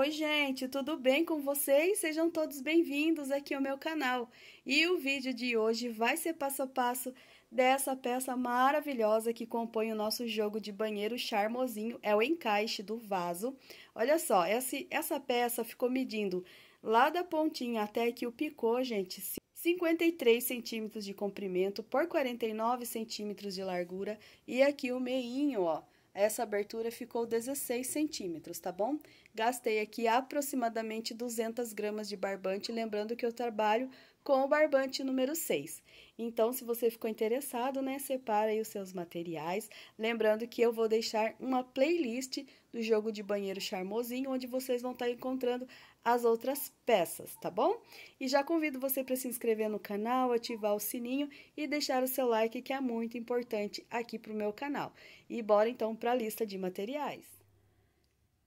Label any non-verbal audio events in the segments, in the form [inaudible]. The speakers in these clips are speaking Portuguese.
Oi, gente, tudo bem com vocês? Sejam todos bem-vindos aqui ao meu canal. E o vídeo de hoje vai ser passo a passo dessa peça maravilhosa que compõe o nosso jogo de banheiro charmosinho, é o encaixe do vaso. Olha só, essa peça ficou medindo lá da pontinha até que o picô, gente, 53 centímetros de comprimento por 49 centímetros de largura e aqui o meinho, ó essa abertura ficou 16 centímetros, tá bom? Gastei aqui aproximadamente 200 gramas de barbante, lembrando que eu trabalho com o barbante número 6. Então, se você ficou interessado, né, separa aí os seus materiais. Lembrando que eu vou deixar uma playlist do jogo de banheiro charmosinho, onde vocês vão estar encontrando as outras peças, tá bom? E já convido você para se inscrever no canal, ativar o sininho e deixar o seu like, que é muito importante aqui para o meu canal. E bora então para a lista de materiais.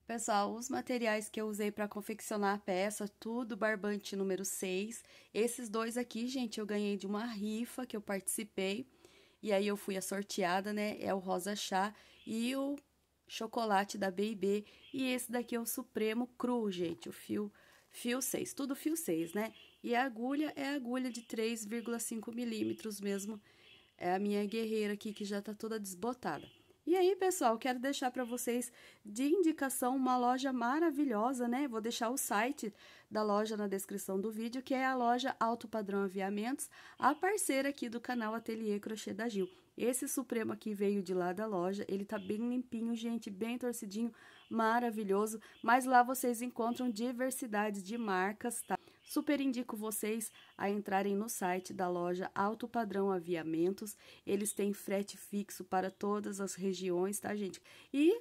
Pessoal, os materiais que eu usei para confeccionar a peça, tudo barbante número 6. Esses dois aqui, gente, eu ganhei de uma rifa que eu participei. E aí eu fui a sorteada, né? É o rosa chá e o chocolate da B&B. E esse daqui é o Supremo Cru, gente, o fio, fio 6, tudo fio 6, né? E a agulha é a agulha de 3,5 milímetros mesmo. É a minha guerreira aqui que já tá toda desbotada. E aí, pessoal, quero deixar para vocês de indicação uma loja maravilhosa, né? Vou deixar o site da loja na descrição do vídeo, que é a loja Alto Padrão Aviamentos, a parceira aqui do canal Ateliê Crochê da Gil. Esse Supremo aqui veio de lá da loja, ele tá bem limpinho, gente, bem torcidinho, maravilhoso. Mas lá vocês encontram diversidade de marcas, tá? Super indico vocês a entrarem no site da loja Alto Padrão Aviamentos. Eles têm frete fixo para todas as regiões, tá, gente? E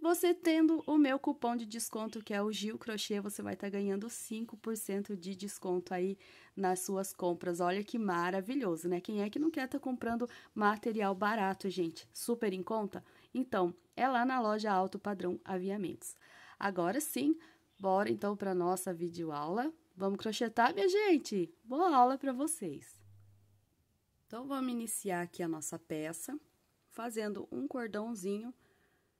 você tendo o meu cupom de desconto, que é o Gil Crochê, você vai estar tá ganhando 5% de desconto aí nas suas compras. Olha que maravilhoso, né? Quem é que não quer estar tá comprando material barato, gente? Super em conta? Então, é lá na loja Alto Padrão Aviamentos. Agora sim, bora então para nossa videoaula. Vamos crochetar, minha gente? Boa aula para vocês! Então, vamos iniciar aqui a nossa peça, fazendo um cordãozinho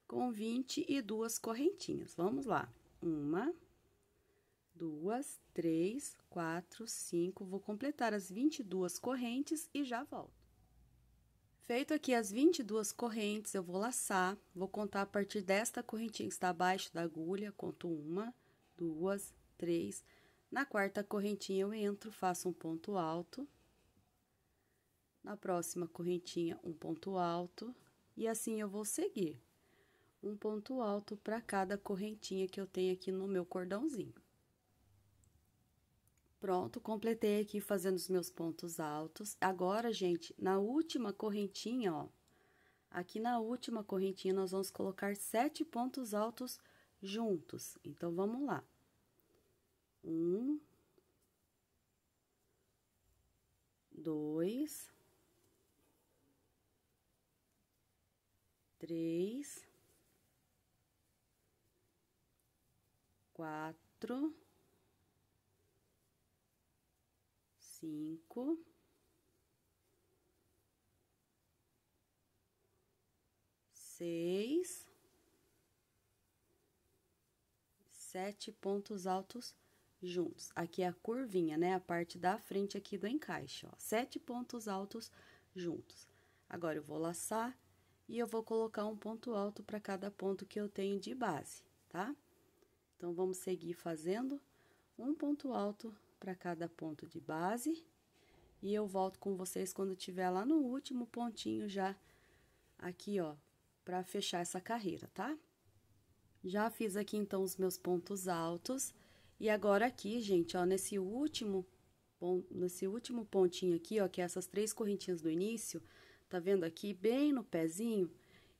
com 22 correntinhas. Vamos lá. Uma, duas, três, quatro, cinco. Vou completar as 22 correntes e já volto. Feito aqui as 22 correntes, eu vou laçar, vou contar a partir desta correntinha que está abaixo da agulha, conto uma, duas, três, quatro na quarta correntinha, eu entro, faço um ponto alto. Na próxima correntinha, um ponto alto. E assim eu vou seguir. Um ponto alto para cada correntinha que eu tenho aqui no meu cordãozinho. Pronto, completei aqui fazendo os meus pontos altos. Agora, gente, na última correntinha, ó. Aqui na última correntinha, nós vamos colocar sete pontos altos juntos. Então, vamos lá. Um, dois, três, quatro, cinco, seis, sete pontos altos juntos. Aqui é a curvinha, né? A parte da frente aqui do encaixe, ó. Sete pontos altos juntos. Agora, eu vou laçar e eu vou colocar um ponto alto para cada ponto que eu tenho de base, tá? Então, vamos seguir fazendo um ponto alto para cada ponto de base. E eu volto com vocês quando tiver lá no último pontinho já aqui, ó, para fechar essa carreira, tá? Já fiz aqui, então, os meus pontos altos. E agora aqui, gente, ó, nesse último, bom, nesse último pontinho aqui, ó, que é essas três correntinhas do início, tá vendo aqui, bem no pezinho,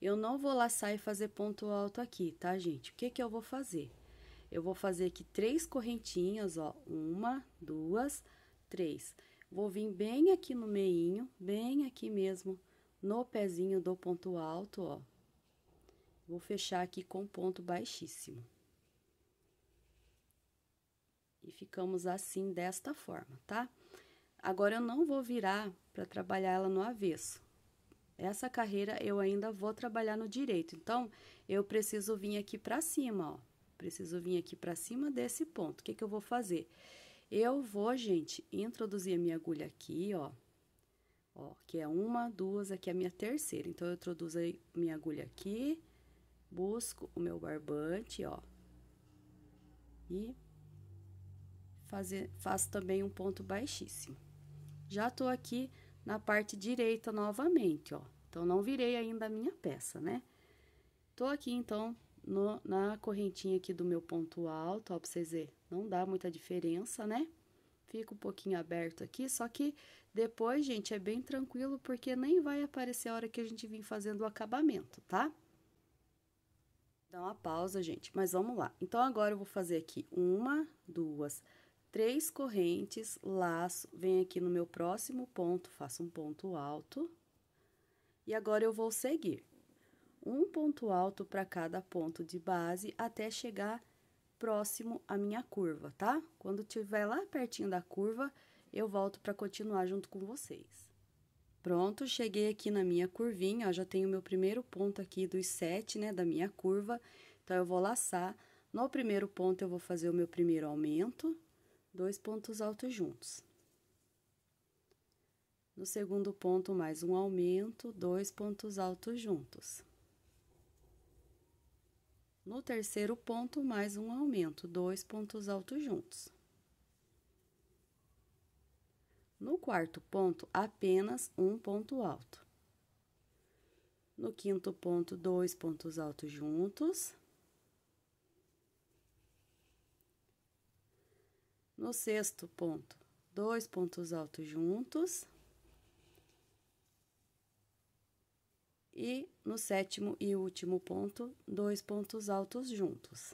eu não vou laçar e fazer ponto alto aqui, tá, gente? O que que eu vou fazer? Eu vou fazer aqui três correntinhas, ó, uma, duas, três. Vou vir bem aqui no meinho, bem aqui mesmo, no pezinho do ponto alto, ó. Vou fechar aqui com ponto baixíssimo. E ficamos assim, desta forma, tá? Agora, eu não vou virar para trabalhar ela no avesso. Essa carreira eu ainda vou trabalhar no direito. Então, eu preciso vir aqui para cima, ó. Preciso vir aqui para cima desse ponto. O que, que eu vou fazer? Eu vou, gente, introduzir a minha agulha aqui, ó. Ó, que é uma, duas, aqui é a minha terceira. Então, eu introduzo a minha agulha aqui, busco o meu barbante, ó. E fazer, faço também um ponto baixíssimo. Já tô aqui na parte direita novamente, ó. Então, não virei ainda a minha peça, né? Tô aqui, então, no, na correntinha aqui do meu ponto alto, ó, pra vocês verem. Não dá muita diferença, né? Fica um pouquinho aberto aqui, só que depois, gente, é bem tranquilo, porque nem vai aparecer a hora que a gente vir fazendo o acabamento, tá? Dá uma pausa, gente, mas vamos lá. Então, agora eu vou fazer aqui uma, duas, três três correntes, laço, venho aqui no meu próximo ponto, faço um ponto alto. E agora eu vou seguir um ponto alto para cada ponto de base até chegar próximo à minha curva, tá? Quando tiver lá pertinho da curva, eu volto para continuar junto com vocês. Pronto, cheguei aqui na minha curvinha, ó, já tenho meu primeiro ponto aqui dos sete, né, da minha curva. Então, eu vou laçar. No primeiro ponto, eu vou fazer o meu primeiro aumento dois pontos altos juntos. No segundo ponto, mais um aumento, dois pontos altos juntos. No terceiro ponto, mais um aumento, dois pontos altos juntos. No quarto ponto, apenas um ponto alto. No quinto ponto, dois pontos altos juntos. No sexto ponto, dois pontos altos juntos. E no sétimo e último ponto, dois pontos altos juntos.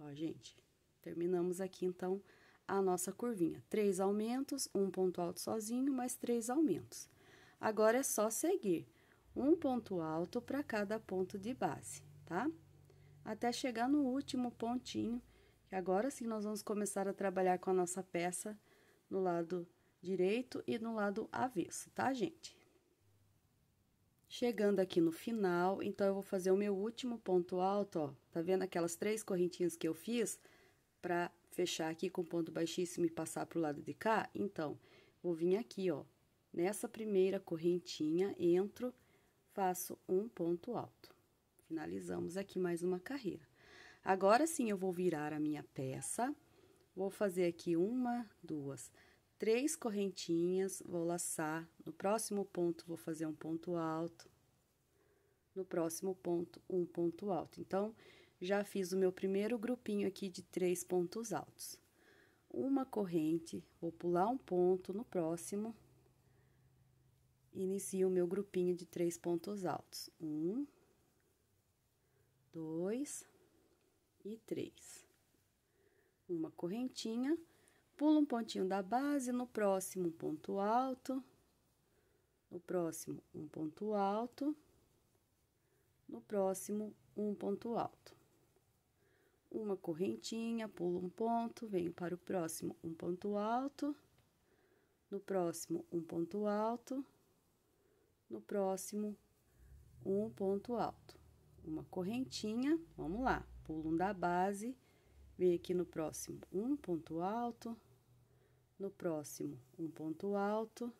Ó, gente, terminamos aqui então a nossa curvinha. Três aumentos, um ponto alto sozinho, mais três aumentos. Agora é só seguir um ponto alto para cada ponto de base, tá? Até chegar no último pontinho Agora sim nós vamos começar a trabalhar com a nossa peça no lado direito e no lado avesso, tá, gente? Chegando aqui no final, então, eu vou fazer o meu último ponto alto, ó. Tá vendo aquelas três correntinhas que eu fiz pra fechar aqui com ponto baixíssimo e passar pro lado de cá? Então, vou vir aqui, ó, nessa primeira correntinha, entro, faço um ponto alto. Finalizamos aqui mais uma carreira. Agora sim, eu vou virar a minha peça, vou fazer aqui uma, duas, três correntinhas, vou laçar, no próximo ponto vou fazer um ponto alto, no próximo ponto um ponto alto. Então, já fiz o meu primeiro grupinho aqui de três pontos altos. Uma corrente, vou pular um ponto no próximo, inicio o meu grupinho de três pontos altos. Um, dois, e três. Uma correntinha, pula um pontinho da base, no próximo um ponto alto, no próximo um ponto alto, no próximo um ponto alto. Uma correntinha, pulo um ponto, venho para o próximo um ponto alto, no próximo um ponto alto, no próximo um ponto alto. Uma correntinha, vamos lá pulo um da base, vem aqui no próximo um ponto alto, no próximo um ponto alto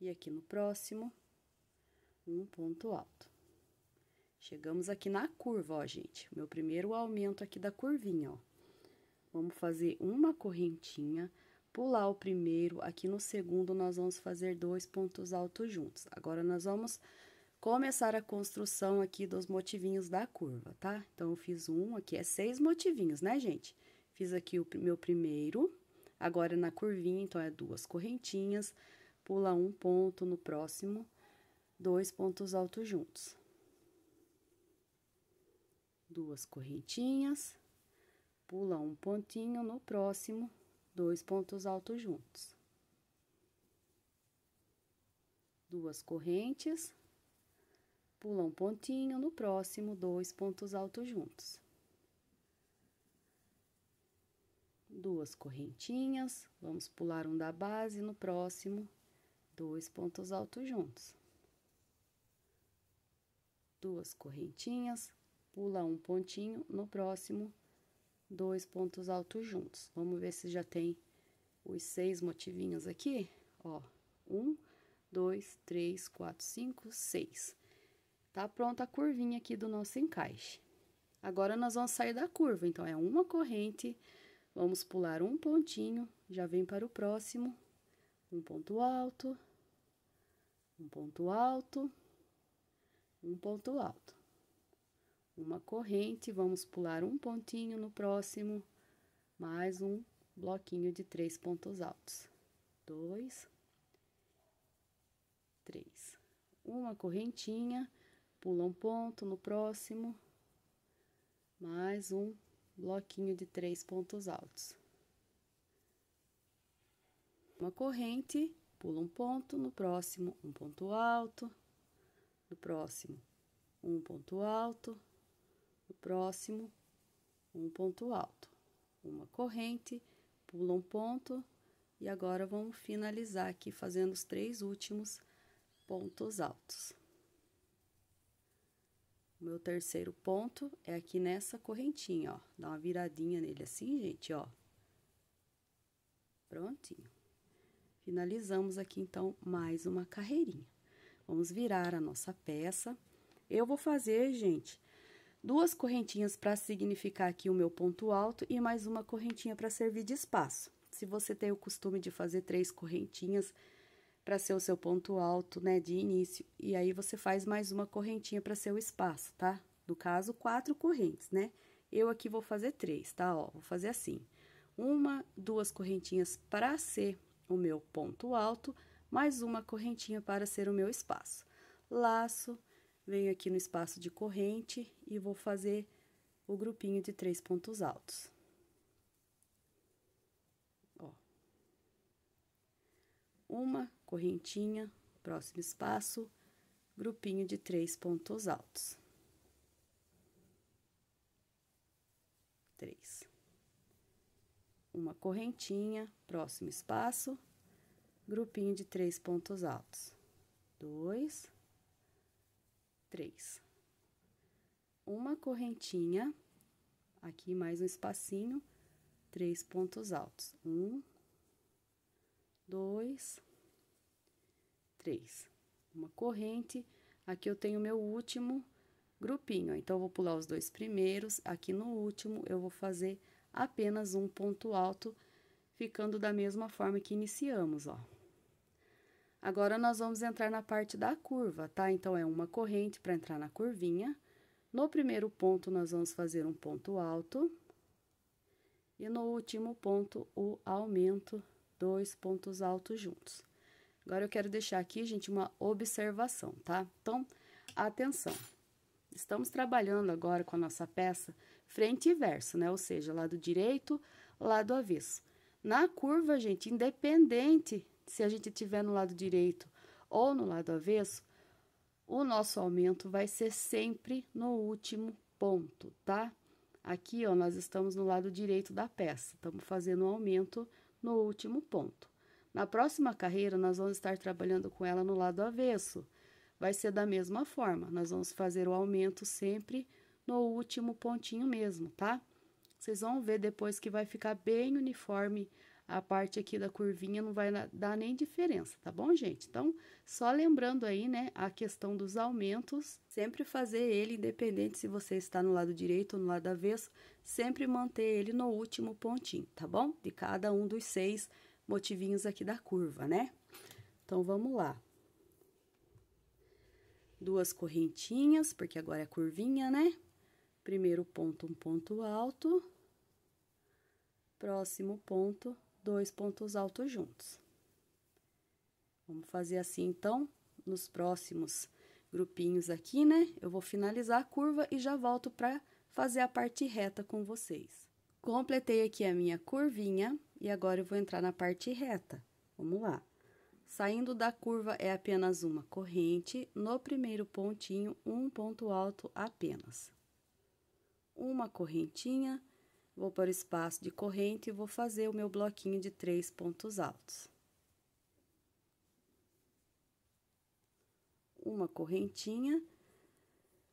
e aqui no próximo um ponto alto. Chegamos aqui na curva, ó, gente. Meu primeiro aumento aqui da curvinha, ó. Vamos fazer uma correntinha, pular o primeiro, aqui no segundo nós vamos fazer dois pontos altos juntos. Agora, nós vamos começar a construção aqui dos motivinhos da curva, tá? Então, eu fiz um aqui, é seis motivinhos, né, gente? Fiz aqui o meu primeiro, agora é na curvinha, então, é duas correntinhas, pula um ponto no próximo, dois pontos altos juntos. Duas correntinhas, pula um pontinho no próximo, dois pontos altos juntos. Duas correntes, pula um pontinho, no próximo, dois pontos altos juntos. Duas correntinhas, vamos pular um da base, no próximo, dois pontos altos juntos. Duas correntinhas, pula um pontinho, no próximo, dois pontos altos juntos. Vamos ver se já tem os seis motivinhos aqui, ó. Um, dois, três, quatro, cinco, seis. Tá pronta a curvinha aqui do nosso encaixe. Agora, nós vamos sair da curva, então, é uma corrente, vamos pular um pontinho, já vem para o próximo, um ponto alto, um ponto alto, um ponto alto. Uma corrente, vamos pular um pontinho no próximo, mais um bloquinho de três pontos altos. Dois, três. Uma correntinha, pula um ponto no próximo, mais um bloquinho de três pontos altos. Uma corrente, pula um ponto no próximo, um ponto alto, no próximo, um ponto alto, no próximo, um ponto alto. Uma corrente, pula um ponto e agora vamos finalizar aqui fazendo os três últimos pontos altos. O meu terceiro ponto é aqui nessa correntinha, ó. Dá uma viradinha nele assim, gente, ó. Prontinho. Finalizamos aqui, então, mais uma carreirinha. Vamos virar a nossa peça. Eu vou fazer, gente, duas correntinhas para significar aqui o meu ponto alto e mais uma correntinha para servir de espaço. Se você tem o costume de fazer três correntinhas, para ser o seu ponto alto, né, de início. E aí você faz mais uma correntinha para ser o espaço, tá? No caso, quatro correntes, né? Eu aqui vou fazer três, tá? Ó, vou fazer assim: uma, duas correntinhas para ser o meu ponto alto, mais uma correntinha para ser o meu espaço. Laço, venho aqui no espaço de corrente e vou fazer o grupinho de três pontos altos. Ó. Uma, correntinha, próximo espaço, grupinho de três pontos altos. Três. Uma correntinha, próximo espaço, grupinho de três pontos altos. Dois, três. Uma correntinha, aqui mais um espacinho, três pontos altos. Um, dois, três três. Uma corrente, aqui eu tenho meu último grupinho, então eu vou pular os dois primeiros, aqui no último eu vou fazer apenas um ponto alto, ficando da mesma forma que iniciamos, ó. Agora, nós vamos entrar na parte da curva, tá? Então, é uma corrente para entrar na curvinha. No primeiro ponto, nós vamos fazer um ponto alto. E no último ponto, o aumento, dois pontos altos juntos. Agora, eu quero deixar aqui, gente, uma observação, tá? Então, atenção. Estamos trabalhando agora com a nossa peça frente e verso, né? Ou seja, lado direito, lado avesso. Na curva, gente, independente se a gente tiver no lado direito ou no lado avesso, o nosso aumento vai ser sempre no último ponto, tá? Aqui, ó, nós estamos no lado direito da peça, estamos fazendo o um aumento no último ponto. Na próxima carreira, nós vamos estar trabalhando com ela no lado avesso. Vai ser da mesma forma, nós vamos fazer o aumento sempre no último pontinho mesmo, tá? Vocês vão ver depois que vai ficar bem uniforme a parte aqui da curvinha, não vai dar nem diferença, tá bom, gente? Então, só lembrando aí, né, a questão dos aumentos, sempre fazer ele, independente se você está no lado direito ou no lado avesso, sempre manter ele no último pontinho, tá bom? De cada um dos seis motivinhos aqui da curva, né? Então, vamos lá. Duas correntinhas, porque agora é curvinha, né? Primeiro ponto, um ponto alto. Próximo ponto, dois pontos altos juntos. Vamos fazer assim, então, nos próximos grupinhos aqui, né? Eu vou finalizar a curva e já volto para fazer a parte reta com vocês. Completei aqui a minha curvinha, e agora eu vou entrar na parte reta. Vamos lá. Saindo da curva é apenas uma corrente, no primeiro pontinho, um ponto alto apenas. Uma correntinha, vou para o espaço de corrente e vou fazer o meu bloquinho de três pontos altos. Uma correntinha,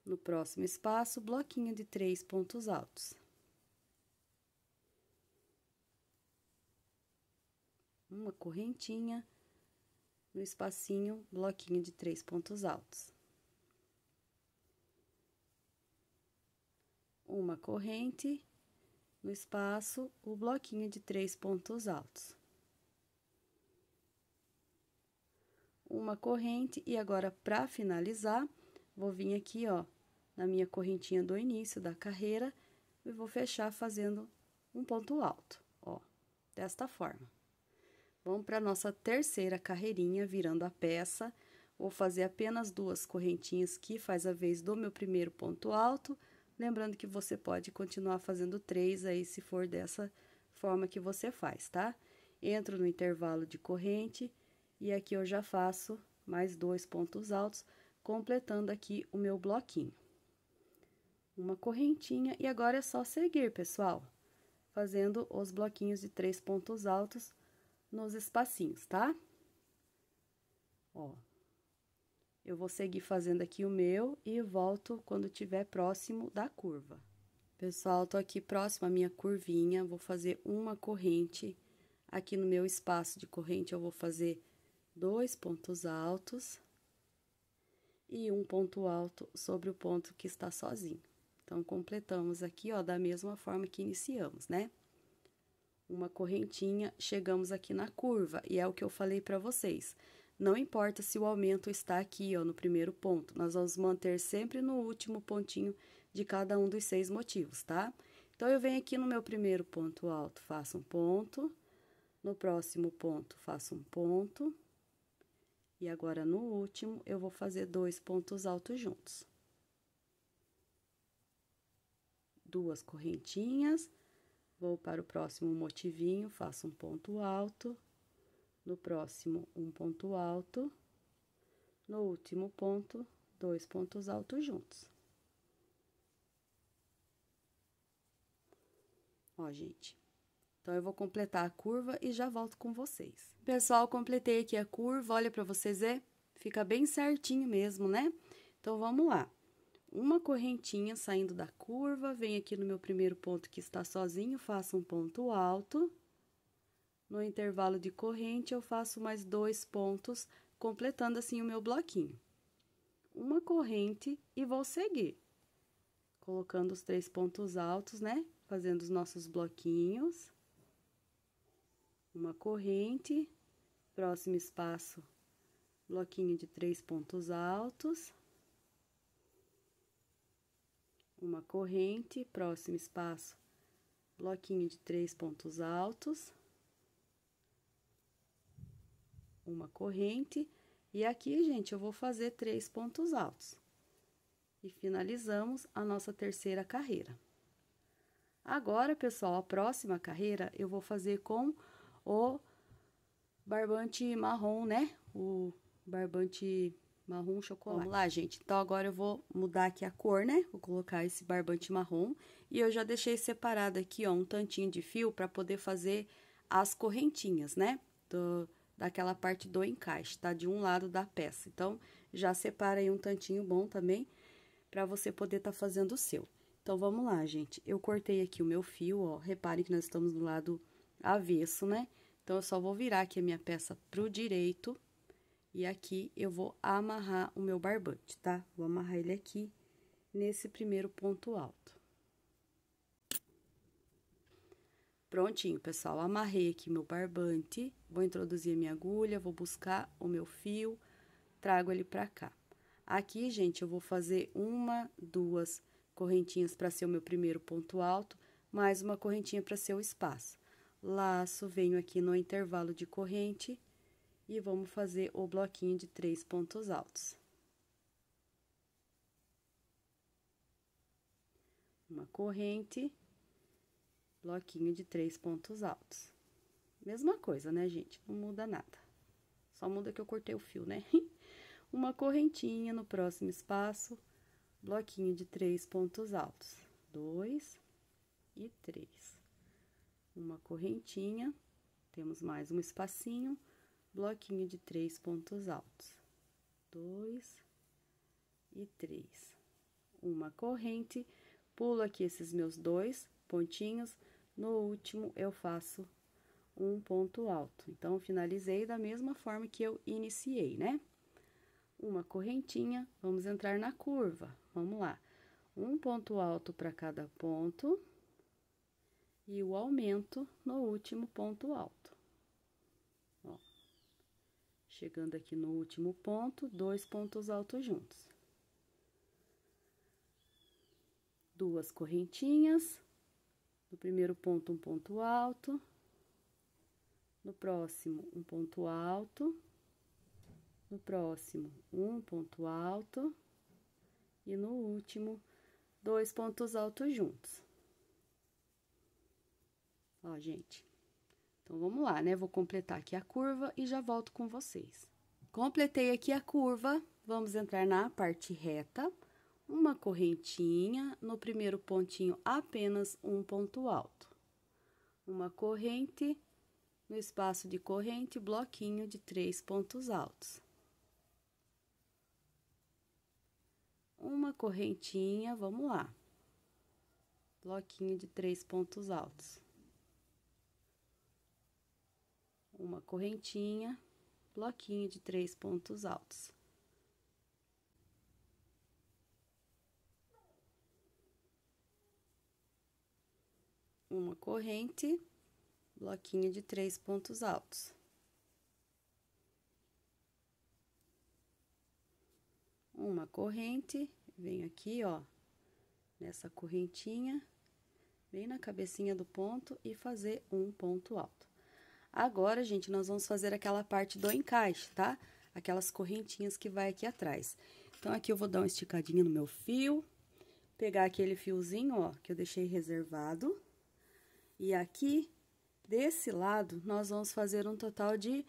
no próximo espaço, bloquinho de três pontos altos. uma correntinha, no espacinho, bloquinho de três pontos altos. Uma corrente, no espaço, o bloquinho de três pontos altos. Uma corrente, e agora, para finalizar, vou vir aqui, ó, na minha correntinha do início da carreira, e vou fechar fazendo um ponto alto, ó, desta forma. Vamos para a nossa terceira carreirinha, virando a peça. Vou fazer apenas duas correntinhas que faz a vez do meu primeiro ponto alto. Lembrando que você pode continuar fazendo três aí, se for dessa forma que você faz, tá? Entro no intervalo de corrente e aqui eu já faço mais dois pontos altos, completando aqui o meu bloquinho. Uma correntinha e agora é só seguir, pessoal, fazendo os bloquinhos de três pontos altos nos espacinhos, tá? Ó. Eu vou seguir fazendo aqui o meu e volto quando tiver próximo da curva. Pessoal, tô aqui próximo à minha curvinha, vou fazer uma corrente. Aqui no meu espaço de corrente, eu vou fazer dois pontos altos e um ponto alto sobre o ponto que está sozinho. Então, completamos aqui, ó, da mesma forma que iniciamos, né? uma correntinha, chegamos aqui na curva, e é o que eu falei para vocês. Não importa se o aumento está aqui, ó, no primeiro ponto, nós vamos manter sempre no último pontinho de cada um dos seis motivos, tá? Então, eu venho aqui no meu primeiro ponto alto, faço um ponto, no próximo ponto, faço um ponto, e agora, no último, eu vou fazer dois pontos altos juntos. Duas correntinhas, Vou para o próximo motivinho, faço um ponto alto, no próximo um ponto alto, no último ponto, dois pontos altos juntos. Ó, gente. Então, eu vou completar a curva e já volto com vocês. Pessoal, completei aqui a curva, olha para vocês ver, fica bem certinho mesmo, né? Então, vamos lá uma correntinha saindo da curva, venho aqui no meu primeiro ponto que está sozinho, faço um ponto alto. No intervalo de corrente, eu faço mais dois pontos, completando assim o meu bloquinho. Uma corrente e vou seguir, colocando os três pontos altos, né? Fazendo os nossos bloquinhos. Uma corrente, próximo espaço, bloquinho de três pontos altos uma corrente, próximo espaço, bloquinho de três pontos altos, uma corrente, e aqui, gente, eu vou fazer três pontos altos. E finalizamos a nossa terceira carreira. Agora, pessoal, a próxima carreira eu vou fazer com o barbante marrom, né? O barbante Marrom chocolate. Vamos lá, gente. Então, agora eu vou mudar aqui a cor, né? Vou colocar esse barbante marrom. E eu já deixei separado aqui, ó, um tantinho de fio para poder fazer as correntinhas, né? Do, daquela parte do encaixe, tá? De um lado da peça. Então, já separa aí um tantinho bom também para você poder tá fazendo o seu. Então, vamos lá, gente. Eu cortei aqui o meu fio, ó. Reparem que nós estamos do lado avesso, né? Então, eu só vou virar aqui a minha peça pro direito e aqui eu vou amarrar o meu barbante, tá? Vou amarrar ele aqui nesse primeiro ponto alto. Prontinho, pessoal. Amarrei aqui meu barbante, vou introduzir a minha agulha, vou buscar o meu fio, trago ele pra cá. Aqui, gente, eu vou fazer uma, duas correntinhas para ser o meu primeiro ponto alto, mais uma correntinha para ser o espaço. Laço, venho aqui no intervalo de corrente e vamos fazer o bloquinho de três pontos altos. Uma corrente, bloquinho de três pontos altos. Mesma coisa, né, gente? Não muda nada. Só muda que eu cortei o fio, né? [laughs] Uma correntinha no próximo espaço, bloquinho de três pontos altos. Dois e três. Uma correntinha, temos mais um espacinho, bloquinho de três pontos altos, dois e três. Uma corrente, pulo aqui esses meus dois pontinhos, no último eu faço um ponto alto. Então, finalizei da mesma forma que eu iniciei, né? Uma correntinha, vamos entrar na curva, vamos lá. Um ponto alto para cada ponto e o aumento no último ponto alto. Chegando aqui no último ponto, dois pontos altos juntos. Duas correntinhas. No primeiro ponto, um ponto alto. No próximo, um ponto alto. No próximo, um ponto alto. E no último, dois pontos altos juntos. Ó, gente. Então vamos lá, né? Vou completar aqui a curva e já volto com vocês. Completei aqui a curva, vamos entrar na parte reta. Uma correntinha, no primeiro pontinho apenas um ponto alto. Uma corrente, no espaço de corrente, bloquinho de três pontos altos. Uma correntinha, vamos lá. Bloquinho de três pontos altos. uma correntinha, bloquinho de três pontos altos. Uma corrente, bloquinho de três pontos altos. Uma corrente, venho aqui, ó, nessa correntinha, bem na cabecinha do ponto e fazer um ponto alto. Agora, gente, nós vamos fazer aquela parte do encaixe, tá? Aquelas correntinhas que vai aqui atrás. Então, aqui eu vou dar uma esticadinha no meu fio, pegar aquele fiozinho, ó, que eu deixei reservado. E aqui, desse lado, nós vamos fazer um total de...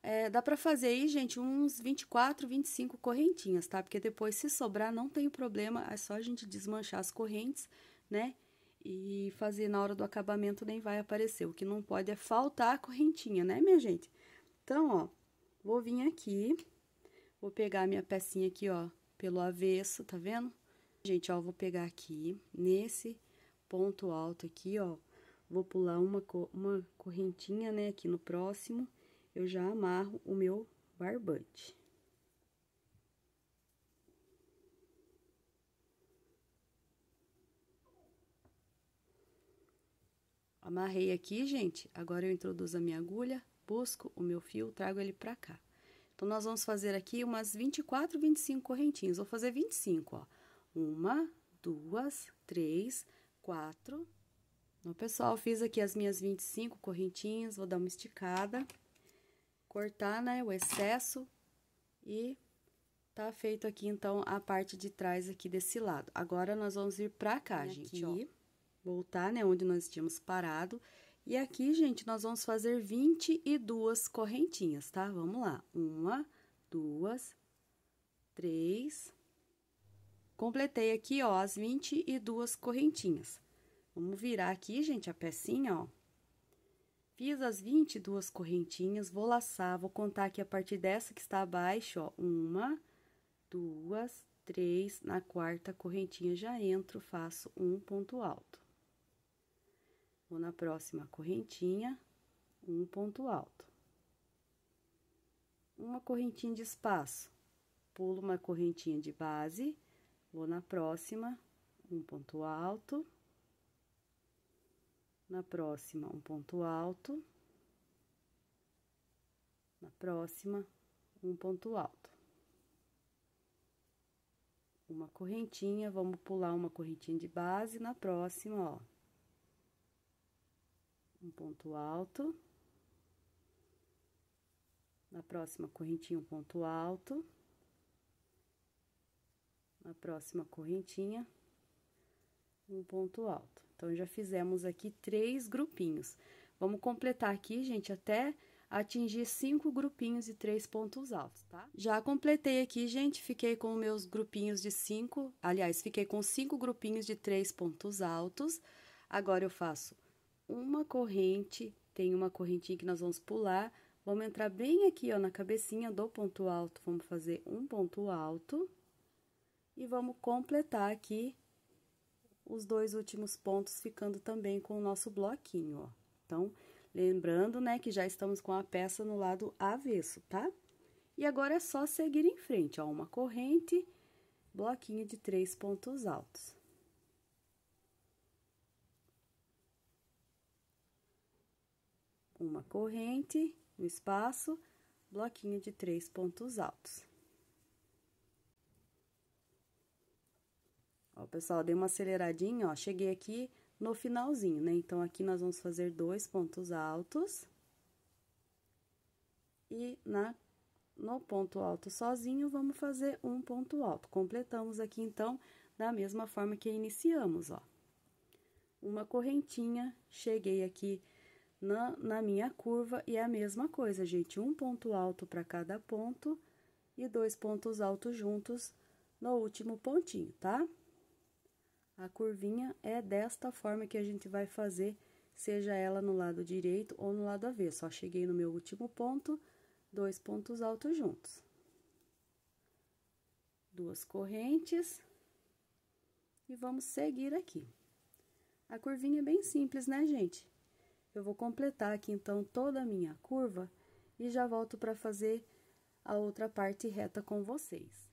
É, dá pra fazer aí, gente, uns 24, 25 correntinhas, tá? Porque depois, se sobrar, não tem problema, é só a gente desmanchar as correntes, né? e fazer na hora do acabamento nem vai aparecer. O que não pode é faltar a correntinha, né, minha gente? Então, ó, vou vir aqui, vou pegar minha pecinha aqui, ó, pelo avesso, tá vendo? Gente, ó, vou pegar aqui, nesse ponto alto aqui, ó, vou pular uma, uma correntinha, né, aqui no próximo, eu já amarro o meu barbante. Amarrei aqui, gente. Agora eu introduzo a minha agulha, busco o meu fio, trago ele pra cá. Então, nós vamos fazer aqui umas 24, 25 correntinhas. Vou fazer 25, ó. Uma, duas, três, quatro. Então, pessoal, fiz aqui as minhas 25 correntinhas, vou dar uma esticada. Cortar, né, o excesso. E Tá feito aqui, então, a parte de trás aqui desse lado. Agora, nós vamos vir pra cá, gente, aqui. ó voltar, né, onde nós tínhamos parado. E aqui, gente, nós vamos fazer 22 correntinhas, tá? Vamos lá. Uma, duas, três. Completei aqui, ó, as 22 correntinhas. Vamos virar aqui, gente, a pecinha, ó. Fiz as 22 correntinhas, vou laçar, vou contar aqui a partir dessa que está abaixo, ó. Uma, duas, três, na quarta correntinha já entro, faço um ponto alto. Vou na próxima correntinha, um ponto alto. Uma correntinha de espaço, pulo uma correntinha de base, vou na próxima, um ponto alto. Na próxima, um ponto alto. Na próxima, um ponto alto. Uma correntinha, vamos pular uma correntinha de base, na próxima, ó, um ponto alto. Na próxima correntinha, um ponto alto. Na próxima correntinha, um ponto alto. Então, já fizemos aqui três grupinhos. Vamos completar aqui, gente, até atingir cinco grupinhos e três pontos altos, tá? Já completei aqui, gente, fiquei com meus grupinhos de cinco, aliás, fiquei com cinco grupinhos de três pontos altos. Agora, eu faço uma corrente, tem uma correntinha que nós vamos pular, vamos entrar bem aqui, ó, na cabecinha do ponto alto, vamos fazer um ponto alto e vamos completar aqui os dois últimos pontos, ficando também com o nosso bloquinho, ó. Então, lembrando, né, que já estamos com a peça no lado avesso, tá? E agora é só seguir em frente, ó, uma corrente, bloquinho de três pontos altos. uma corrente no espaço, bloquinho de três pontos altos. Ó, pessoal, dei uma aceleradinha, ó, cheguei aqui no finalzinho, né? Então, aqui nós vamos fazer dois pontos altos. E na, no ponto alto sozinho, vamos fazer um ponto alto. Completamos aqui, então, da mesma forma que iniciamos, ó. Uma correntinha, cheguei aqui na, na minha curva e é a mesma coisa, gente. Um ponto alto para cada ponto e dois pontos altos juntos no último pontinho, tá? A curvinha é desta forma que a gente vai fazer, seja ela no lado direito ou no lado avesso. cheguei no meu último ponto, dois pontos altos juntos. Duas correntes. E vamos seguir aqui. A curvinha é bem simples, né, gente? Eu vou completar aqui, então, toda a minha curva e já volto para fazer a outra parte reta com vocês.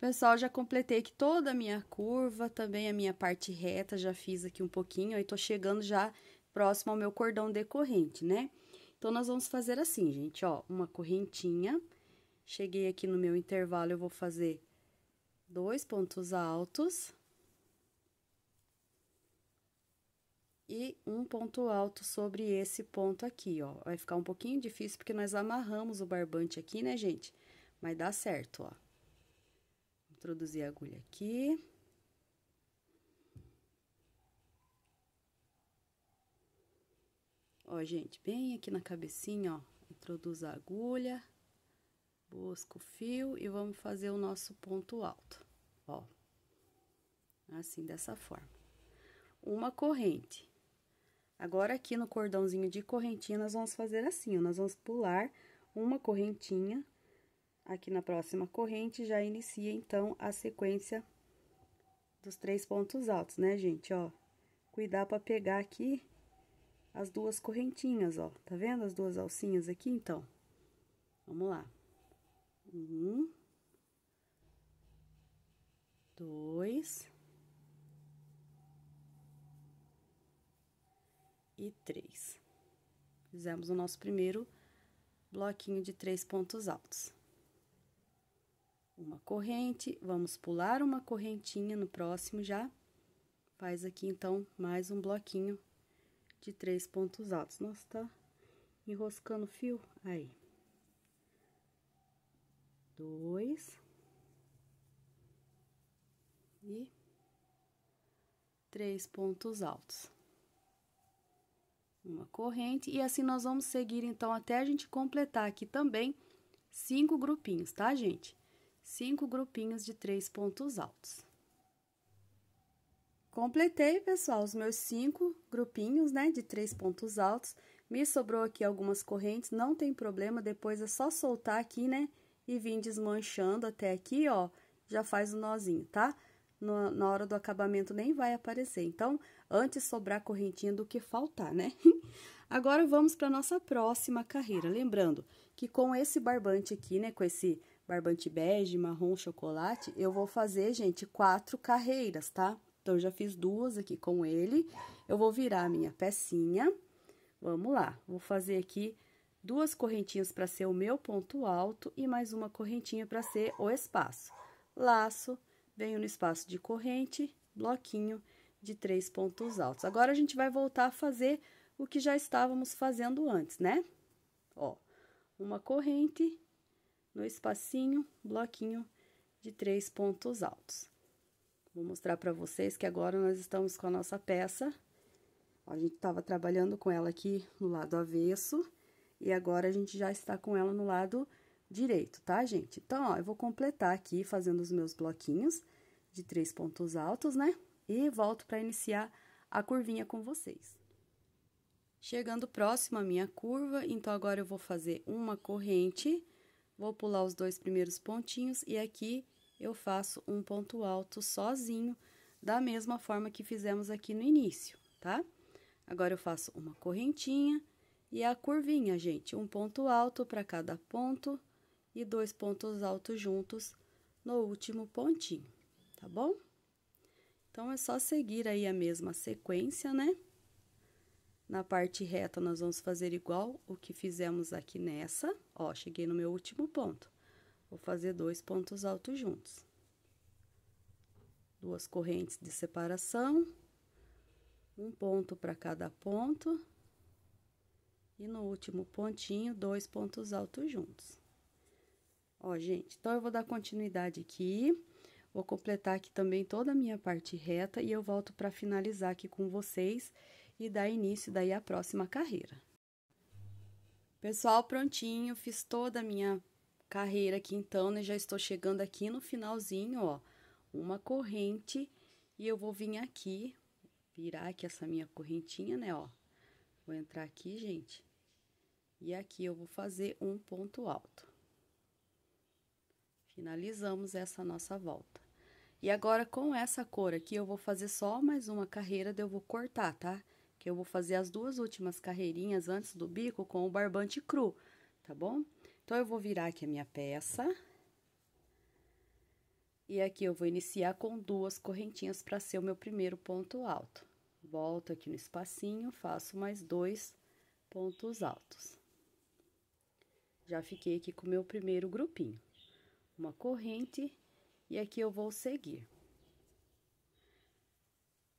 Pessoal, já completei aqui toda a minha curva, também a minha parte reta, já fiz aqui um pouquinho, aí tô chegando já próximo ao meu cordão decorrente, né? Então, nós vamos fazer assim, gente, ó, uma correntinha. Cheguei aqui no meu intervalo, eu vou fazer dois pontos altos e um ponto alto sobre esse ponto aqui, ó. Vai ficar um pouquinho difícil porque nós amarramos o barbante aqui, né, gente? Mas dá certo, ó. Introduzir a agulha aqui. Ó, gente, bem aqui na cabecinha, ó, introduz a agulha, busca o fio e vamos fazer o nosso ponto alto, ó. Assim, dessa forma. Uma corrente Agora, aqui no cordãozinho de correntinha, nós vamos fazer assim, ó, nós vamos pular uma correntinha, aqui na próxima corrente, já inicia, então, a sequência dos três pontos altos, né, gente, ó. Cuidar para pegar aqui as duas correntinhas, ó, tá vendo as duas alcinhas aqui, então? Vamos lá. Um, dois, e três. Fizemos o nosso primeiro bloquinho de três pontos altos. Uma corrente, vamos pular uma correntinha no próximo já. Faz aqui, então, mais um bloquinho de três pontos altos. Nossa, tá enroscando o fio. Aí. Dois. E três pontos altos uma corrente, e assim nós vamos seguir então até a gente completar aqui também cinco grupinhos, tá, gente? Cinco grupinhos de três pontos altos. Completei, pessoal, os meus cinco grupinhos, né, de três pontos altos. Me sobrou aqui algumas correntes, não tem problema, depois é só soltar aqui, né, e vir desmanchando até aqui, ó, já faz o nozinho, tá? Tá? no, na hora do acabamento nem vai aparecer. Então, antes sobrar correntinha do que faltar, né? [laughs] Agora, vamos para nossa próxima carreira. Lembrando que com esse barbante aqui, né, com esse barbante bege, marrom, chocolate, eu vou fazer, gente, quatro carreiras, tá? Então, eu já fiz duas aqui com ele. Eu vou virar a minha pecinha. Vamos lá. Vou fazer aqui duas correntinhas para ser o meu ponto alto e mais uma correntinha para ser o espaço. Laço, venho no espaço de corrente, bloquinho de três pontos altos. Agora, a gente vai voltar a fazer o que já estávamos fazendo antes, né? Ó, uma corrente no espacinho, bloquinho de três pontos altos. Vou mostrar para vocês que agora nós estamos com a nossa peça. A gente estava trabalhando com ela aqui no lado avesso, e agora a gente já está com ela no lado avesso direito, tá, gente? Então, ó, eu vou completar aqui fazendo os meus bloquinhos de três pontos altos, né? E volto para iniciar a curvinha com vocês. Chegando próximo à minha curva, então agora eu vou fazer uma corrente, vou pular os dois primeiros pontinhos e aqui eu faço um ponto alto sozinho, da mesma forma que fizemos aqui no início, tá? Agora eu faço uma correntinha e a curvinha, gente, um ponto alto para cada ponto, e dois pontos altos juntos no último pontinho, tá bom? Então, é só seguir aí a mesma sequência, né? Na parte reta, nós vamos fazer igual o que fizemos aqui nessa. Ó, cheguei no meu último ponto. Vou fazer dois pontos altos juntos. Duas correntes de separação. Um ponto para cada ponto. E no último pontinho, dois pontos altos juntos. Ó, gente, então eu vou dar continuidade aqui. Vou completar aqui também toda a minha parte reta e eu volto para finalizar aqui com vocês e dar início daí à próxima carreira. Pessoal, prontinho, fiz toda a minha carreira aqui então, né? Já estou chegando aqui no finalzinho, ó, uma corrente e eu vou vir aqui, virar aqui essa minha correntinha, né, ó. Vou entrar aqui, gente, e aqui eu vou fazer um ponto alto. Finalizamos essa nossa volta. E agora com essa cor aqui eu vou fazer só mais uma carreira, daí eu vou cortar, tá? Que eu vou fazer as duas últimas carreirinhas antes do bico com o barbante cru, tá bom? Então eu vou virar aqui a minha peça. E aqui eu vou iniciar com duas correntinhas para ser o meu primeiro ponto alto. Volto aqui no espacinho, faço mais dois pontos altos. Já fiquei aqui com o meu primeiro grupinho uma corrente e aqui eu vou seguir.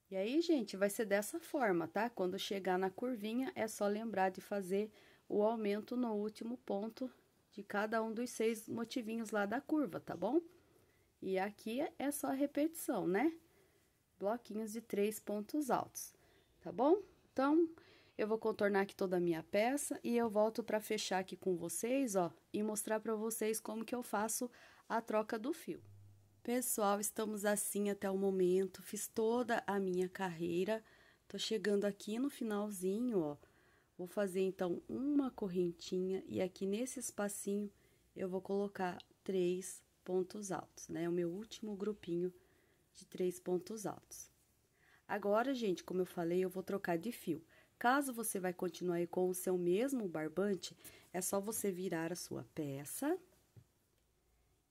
E aí, gente, vai ser dessa forma, tá? Quando chegar na curvinha, é só lembrar de fazer o aumento no último ponto de cada um dos seis motivinhos lá da curva, tá bom? E aqui é só repetição, né? Bloquinhos de três pontos altos, tá bom? Então, eu vou contornar aqui toda a minha peça e eu volto para fechar aqui com vocês, ó, e mostrar para vocês como que eu faço a troca do fio. Pessoal, estamos assim até o momento, fiz toda a minha carreira, tô chegando aqui no finalzinho, ó. Vou fazer, então, uma correntinha e aqui nesse espacinho eu vou colocar três pontos altos, né? O meu último grupinho de três pontos altos. Agora, gente, como eu falei, eu vou trocar de fio. Caso você vai continuar aí com o seu mesmo barbante, é só você virar a sua peça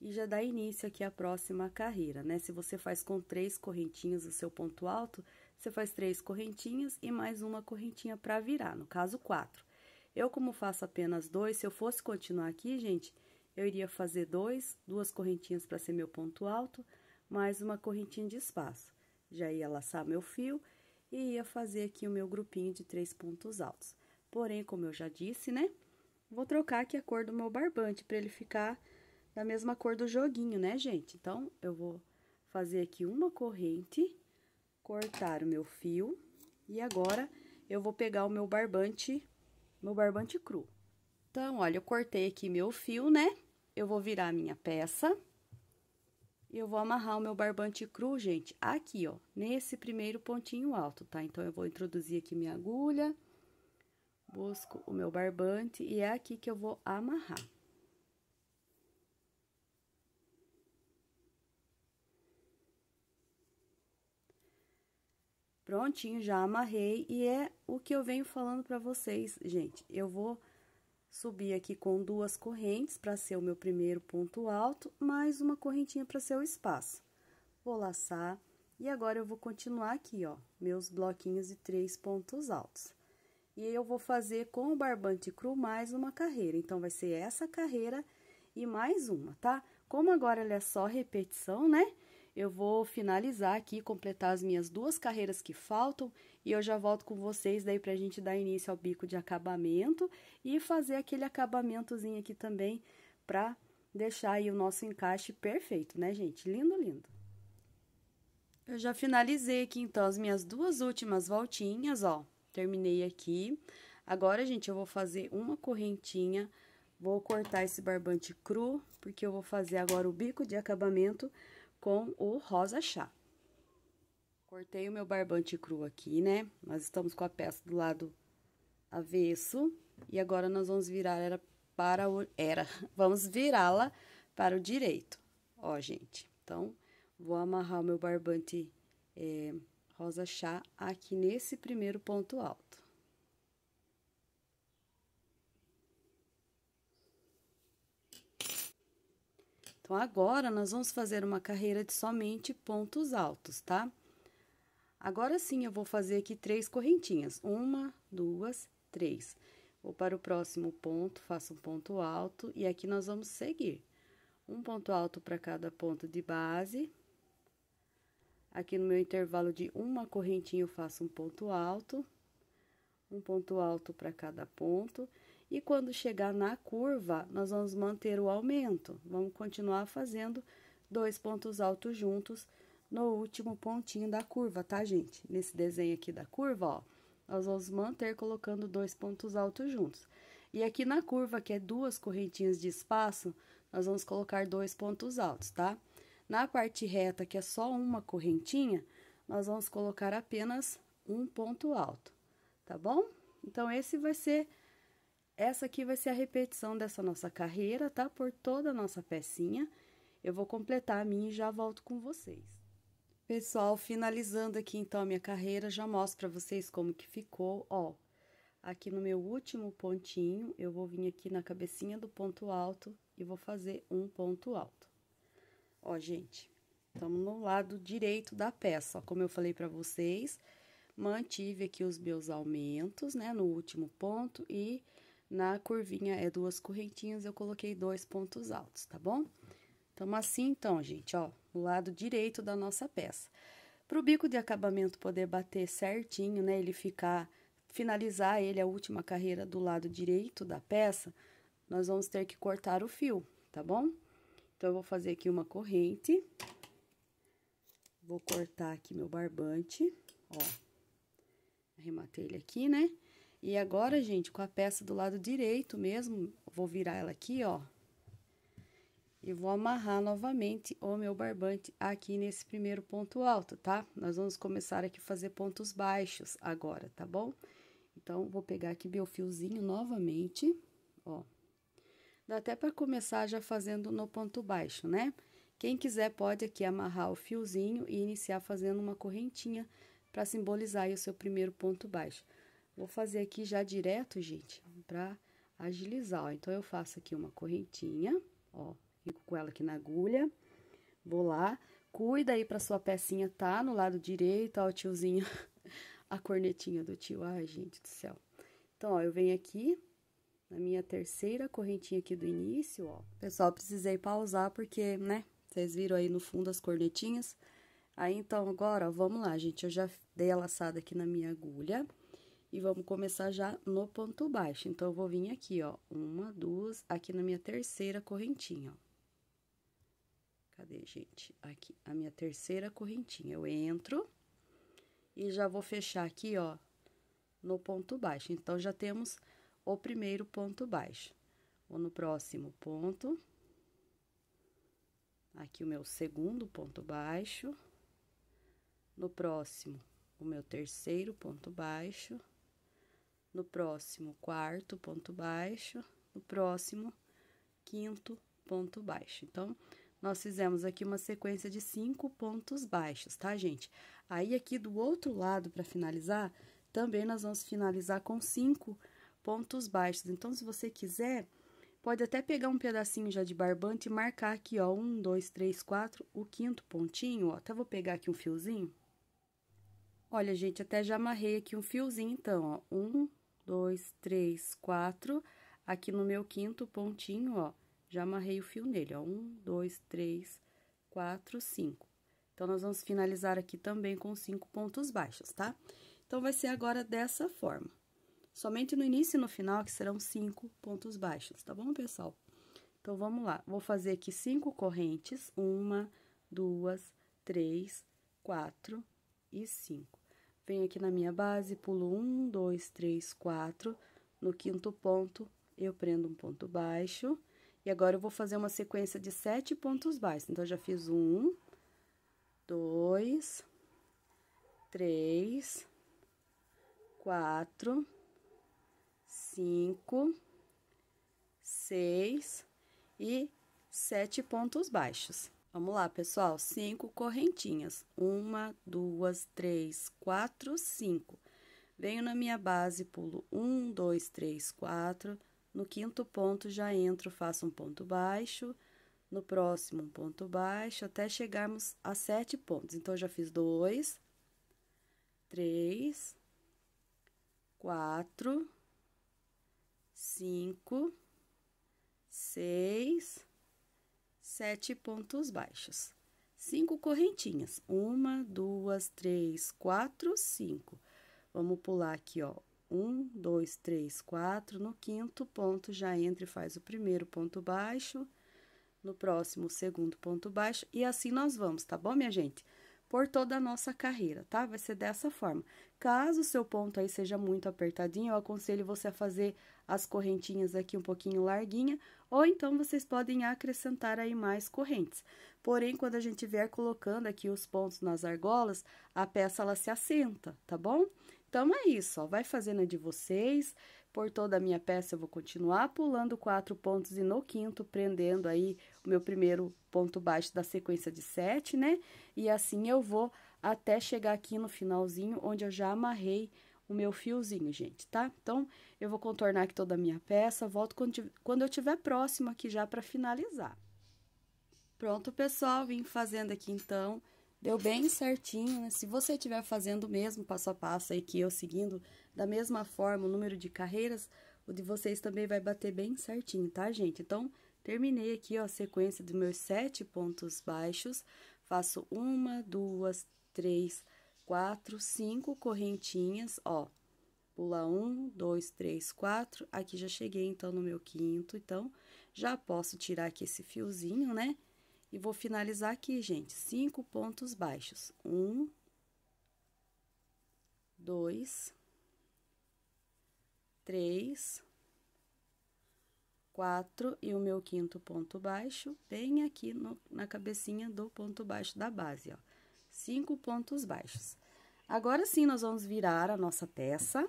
e já dá início aqui à próxima carreira, né? Se você faz com três correntinhas o seu ponto alto, você faz três correntinhas e mais uma correntinha para virar, no caso, quatro. Eu, como faço apenas dois, se eu fosse continuar aqui, gente, eu iria fazer dois, duas correntinhas para ser meu ponto alto, mais uma correntinha de espaço. Já ia laçar meu fio e ia fazer aqui o meu grupinho de três pontos altos. Porém, como eu já disse, né, vou trocar aqui a cor do meu barbante para ele ficar da mesma cor do joguinho, né, gente? Então, eu vou fazer aqui uma corrente, cortar o meu fio e agora eu vou pegar o meu barbante, meu barbante cru. Então, olha, eu cortei aqui meu fio, né? Eu vou virar a minha peça e eu vou amarrar o meu barbante cru, gente, aqui, ó, nesse primeiro pontinho alto, tá? Então, eu vou introduzir aqui minha agulha, busco o meu barbante e é aqui que eu vou amarrar. Prontinho, já amarrei e é o que eu venho falando para vocês, gente. Eu vou Subi aqui com duas correntes para ser o meu primeiro ponto alto, mais uma correntinha para ser o espaço. Vou laçar e agora eu vou continuar aqui, ó, meus bloquinhos de três pontos altos. E eu vou fazer com o barbante cru mais uma carreira, então vai ser essa carreira e mais uma, tá? Como agora ela é só repetição, né? Eu vou finalizar aqui, completar as minhas duas carreiras que faltam e eu já volto com vocês daí para a gente dar início ao bico de acabamento e fazer aquele acabamentozinho aqui também para deixar aí o nosso encaixe perfeito, né, gente? Lindo, lindo. Eu já finalizei aqui, então, as minhas duas últimas voltinhas, ó. Terminei aqui. Agora, gente, eu vou fazer uma correntinha, vou cortar esse barbante cru, porque eu vou fazer agora o bico de acabamento com o rosa chá. Cortei o meu barbante cru aqui, né? Nós estamos com a peça do lado avesso e agora nós vamos virar era para o era. [laughs] Vamos virá-la para o direito. Ó, gente. Então, vou amarrar o meu barbante é, rosa chá aqui nesse primeiro ponto alto. Então, agora nós vamos fazer uma carreira de somente pontos altos, tá? Agora sim, eu vou fazer aqui três correntinhas. Uma, duas, três. Vou para o próximo ponto, faço um ponto alto e aqui nós vamos seguir. Um ponto alto para cada ponto de base. Aqui no meu intervalo de uma correntinha eu faço um ponto alto, um ponto alto para cada ponto e quando chegar na curva, nós vamos manter o aumento. Vamos continuar fazendo dois pontos altos juntos no último pontinho da curva, tá, gente? Nesse desenho aqui da curva, ó, nós vamos manter colocando dois pontos altos juntos. E aqui na curva, que é duas correntinhas de espaço, nós vamos colocar dois pontos altos, tá? Na parte reta, que é só uma correntinha, nós vamos colocar apenas um ponto alto, tá bom? Então, esse vai ser essa aqui vai ser a repetição dessa nossa carreira, tá? Por toda a nossa pecinha. Eu vou completar a minha e já volto com vocês. Pessoal, finalizando aqui então a minha carreira, já mostro para vocês como que ficou, ó. Aqui no meu último pontinho, eu vou vir aqui na cabecinha do ponto alto e vou fazer um ponto alto. Ó, gente, estamos no lado direito da peça, ó, como eu falei para vocês, mantive aqui os meus aumentos, né, no último ponto e na curvinha é duas correntinhas, eu coloquei dois pontos altos, tá bom? Então, assim, então, gente, ó, o lado direito da nossa peça. Para o bico de acabamento poder bater certinho, né, ele ficar, finalizar ele a última carreira do lado direito da peça, nós vamos ter que cortar o fio, tá bom? Então, eu vou fazer aqui uma corrente, vou cortar aqui meu barbante, ó, arrematei ele aqui, né? E agora, gente, com a peça do lado direito mesmo, vou virar ela aqui, ó. E vou amarrar novamente o meu barbante aqui nesse primeiro ponto alto, tá? Nós vamos começar aqui a fazer pontos baixos agora, tá bom? Então, vou pegar aqui meu fiozinho novamente, ó. Dá até para começar já fazendo no ponto baixo, né? Quem quiser pode aqui amarrar o fiozinho e iniciar fazendo uma correntinha para simbolizar o seu primeiro ponto baixo. Vou fazer aqui já direto, gente, pra agilizar, ó. Então, eu faço aqui uma correntinha, ó, fico com ela aqui na agulha, vou lá, cuida aí pra sua pecinha tá no lado direito, ó, o tiozinho, [laughs] a cornetinha do tio, ai, gente do céu. Então, ó, eu venho aqui na minha terceira correntinha aqui do início, ó. Pessoal, precisei pausar porque, né, vocês viram aí no fundo as cornetinhas. Aí, então, agora, ó, vamos lá, gente, eu já dei a laçada aqui na minha agulha, e vamos começar já no ponto baixo. Então, eu vou vir aqui, ó, uma, duas, aqui na minha terceira correntinha, ó. Cadê, gente? Aqui, a minha terceira correntinha. Eu entro e já vou fechar aqui, ó, no ponto baixo. Então, já temos o primeiro ponto baixo. Vou no próximo ponto. Aqui o meu segundo ponto baixo. No próximo, o meu terceiro ponto baixo no próximo quarto ponto baixo, no próximo quinto ponto baixo. Então, nós fizemos aqui uma sequência de cinco pontos baixos, tá, gente? Aí, aqui do outro lado, para finalizar, também nós vamos finalizar com cinco pontos baixos. Então, se você quiser, pode até pegar um pedacinho já de barbante e marcar aqui, ó, um, dois, três, quatro, o quinto pontinho, ó, até vou pegar aqui um fiozinho. Olha, gente, até já amarrei aqui um fiozinho, então, ó, um, dois, três, quatro. Aqui no meu quinto pontinho, ó, já amarrei o fio nele, ó. Um, dois, três, quatro, cinco. Então, nós vamos finalizar aqui também com cinco pontos baixos, tá? Então, vai ser agora dessa forma. Somente no início e no final que serão cinco pontos baixos, tá bom, pessoal? Então, vamos lá. Vou fazer aqui cinco correntes. Uma, duas, três, quatro e cinco venho aqui na minha base, pulo um, dois, três, quatro. No quinto ponto, eu prendo um ponto baixo. E agora, eu vou fazer uma sequência de sete pontos baixos. Então, eu já fiz um, dois, três, quatro, cinco, seis e sete pontos baixos. Vamos lá, pessoal. Cinco correntinhas. Uma, duas, três, quatro, cinco. Venho na minha base, pulo um, dois, três, quatro. No quinto ponto, já entro, faço um ponto baixo. No próximo, um ponto baixo, até chegarmos a sete pontos. Então, já fiz dois, três, quatro, cinco, seis sete pontos baixos. Cinco correntinhas. Uma, duas, três, quatro, cinco. Vamos pular aqui, ó. Um, dois, três, quatro. No quinto ponto, já entra e faz o primeiro ponto baixo. No próximo, o segundo ponto baixo. E assim nós vamos, tá bom, minha gente? por toda a nossa carreira, tá? Vai ser dessa forma. Caso o seu ponto aí seja muito apertadinho, eu aconselho você a fazer as correntinhas aqui um pouquinho larguinha, ou então vocês podem acrescentar aí mais correntes. Porém, quando a gente vier colocando aqui os pontos nas argolas, a peça ela se assenta, tá bom? Então, é isso, ó, vai fazendo de vocês, por toda a minha peça, eu vou continuar pulando quatro pontos e no quinto, prendendo aí o meu primeiro ponto baixo da sequência de sete, né? E assim eu vou até chegar aqui no finalzinho, onde eu já amarrei o meu fiozinho, gente, tá? Então, eu vou contornar aqui toda a minha peça, volto quando eu tiver próximo aqui já para finalizar. Pronto, pessoal, vim fazendo aqui, então, deu bem certinho, né? Se você estiver fazendo o mesmo passo a passo aí que eu, seguindo da mesma forma, o número de carreiras, o de vocês também vai bater bem certinho, tá, gente? Então, terminei aqui, ó, a sequência dos meus sete pontos baixos. Faço uma, duas, três, quatro, cinco correntinhas, ó. Pula um, dois, três, quatro. Aqui já cheguei, então, no meu quinto. Então, já posso tirar aqui esse fiozinho, né? E vou finalizar aqui, gente, cinco pontos baixos. Um, dois, três, quatro e o meu quinto ponto baixo, bem aqui no, na cabecinha do ponto baixo da base, ó. Cinco pontos baixos. Agora sim, nós vamos virar a nossa peça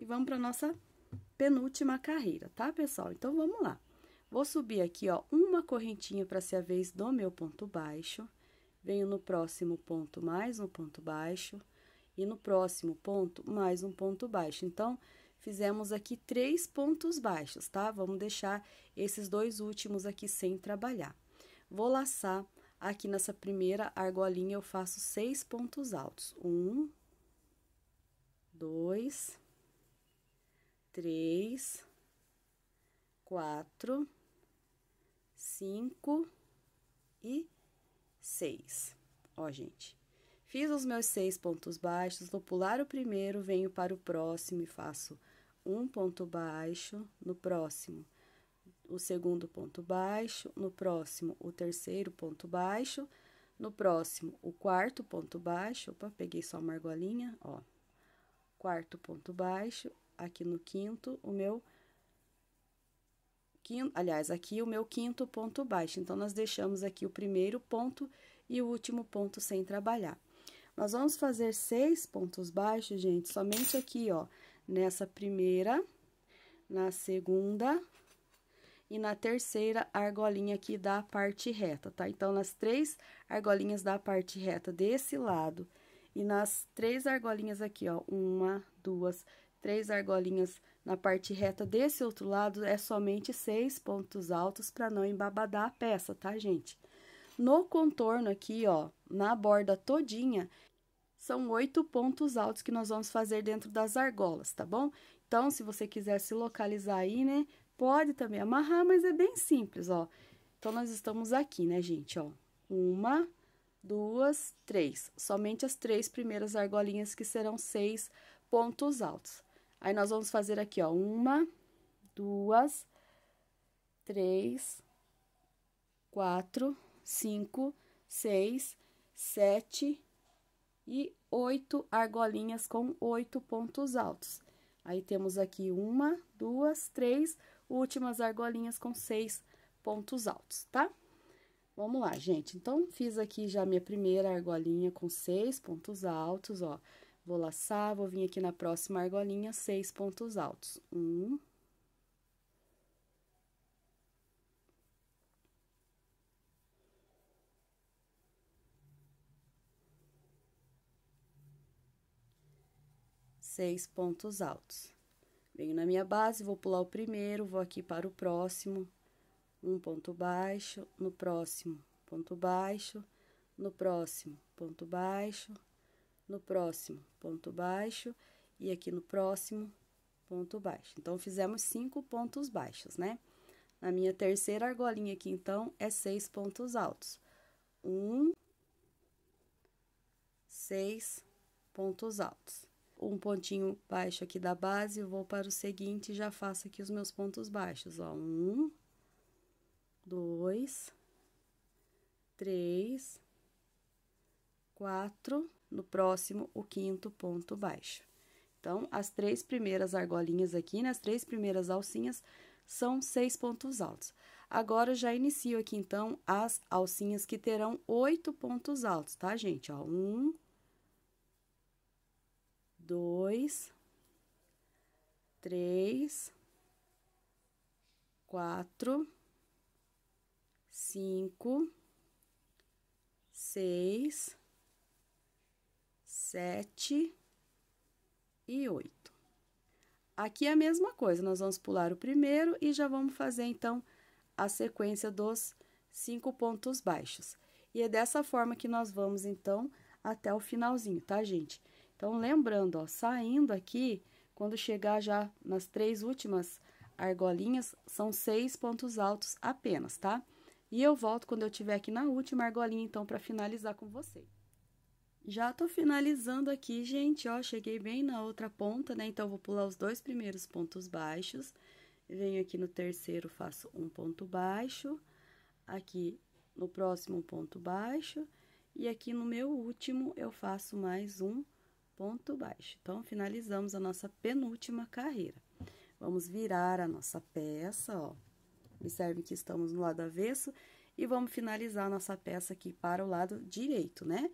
e vamos para nossa penúltima carreira, tá, pessoal? Então, vamos lá. Vou subir aqui, ó, uma correntinha para ser a vez do meu ponto baixo. Venho no próximo ponto mais um ponto baixo e no próximo ponto mais um ponto baixo. Então, fizemos aqui três pontos baixos, tá? Vamos deixar esses dois últimos aqui sem trabalhar. Vou laçar aqui nessa primeira argolinha, eu faço seis pontos altos. Um, dois, três, quatro, cinco e seis. Ó, gente, Fiz os meus seis pontos baixos, vou pular o primeiro, venho para o próximo e faço um ponto baixo no próximo, o segundo ponto baixo, no próximo, o terceiro ponto baixo, no próximo, o quarto ponto baixo, opa, peguei só uma argolinha, ó, quarto ponto baixo, aqui no quinto, o meu aliás, aqui o meu quinto ponto baixo. Então, nós deixamos aqui o primeiro ponto e o último ponto sem trabalhar. Nós vamos fazer seis pontos baixos, gente, somente aqui, ó, nessa primeira, na segunda e na terceira argolinha aqui da parte reta, tá? Então, nas três argolinhas da parte reta desse lado e nas três argolinhas aqui, ó, uma, duas, três argolinhas na parte reta desse outro lado, é somente seis pontos altos para não embabadar a peça, tá, gente? No contorno aqui, ó, na borda todinha, são oito pontos altos que nós vamos fazer dentro das argolas, tá bom? Então, se você quiser se localizar aí, né, pode também amarrar, mas é bem simples, ó. Então, nós estamos aqui, né, gente, ó. Uma, duas, três. Somente as três primeiras argolinhas que serão seis pontos altos. Aí, nós vamos fazer aqui, ó, uma, duas, três, quatro, cinco, seis, sete, e oito argolinhas com oito pontos altos. Aí, temos aqui uma, duas, três últimas argolinhas com seis pontos altos, tá? Vamos lá, gente. Então, fiz aqui já minha primeira argolinha com seis pontos altos, ó. Vou laçar, vou vir aqui na próxima argolinha, seis pontos altos. Um, seis pontos altos. Venho na minha base, vou pular o primeiro, vou aqui para o próximo, um ponto baixo, no próximo, ponto baixo, no próximo, ponto baixo, no próximo, ponto baixo, e aqui no próximo, ponto baixo. Então, fizemos cinco pontos baixos, né? Na minha terceira argolinha aqui, então, é seis pontos altos. Um, seis pontos altos um pontinho baixo aqui da base, vou para o seguinte e já faço aqui os meus pontos baixos, ó. Um, dois, três, quatro, no próximo, o quinto ponto baixo. Então, as três primeiras argolinhas aqui, nas né, três primeiras alcinhas, são seis pontos altos. Agora, já inicio aqui, então, as alcinhas que terão oito pontos altos, tá, gente? Ó, um, dois, três, quatro, cinco, seis, sete e oito. Aqui é a mesma coisa, nós vamos pular o primeiro e já vamos fazer, então, a sequência dos cinco pontos baixos. E é dessa forma que nós vamos, então, até o finalzinho, tá, gente? Então, lembrando, ó, saindo aqui, quando chegar já nas três últimas argolinhas, são seis pontos altos apenas, tá? E eu volto quando eu tiver aqui na última argolinha, então, para finalizar com você. Já tô finalizando aqui, gente, ó, cheguei bem na outra ponta, né? Então, vou pular os dois primeiros pontos baixos, venho aqui no terceiro, faço um ponto baixo, aqui no próximo um ponto baixo, e aqui no meu último eu faço mais um ponto ponto baixo. Então, finalizamos a nossa penúltima carreira. Vamos virar a nossa peça, ó. Observe que estamos no lado avesso e vamos finalizar a nossa peça aqui para o lado direito, né?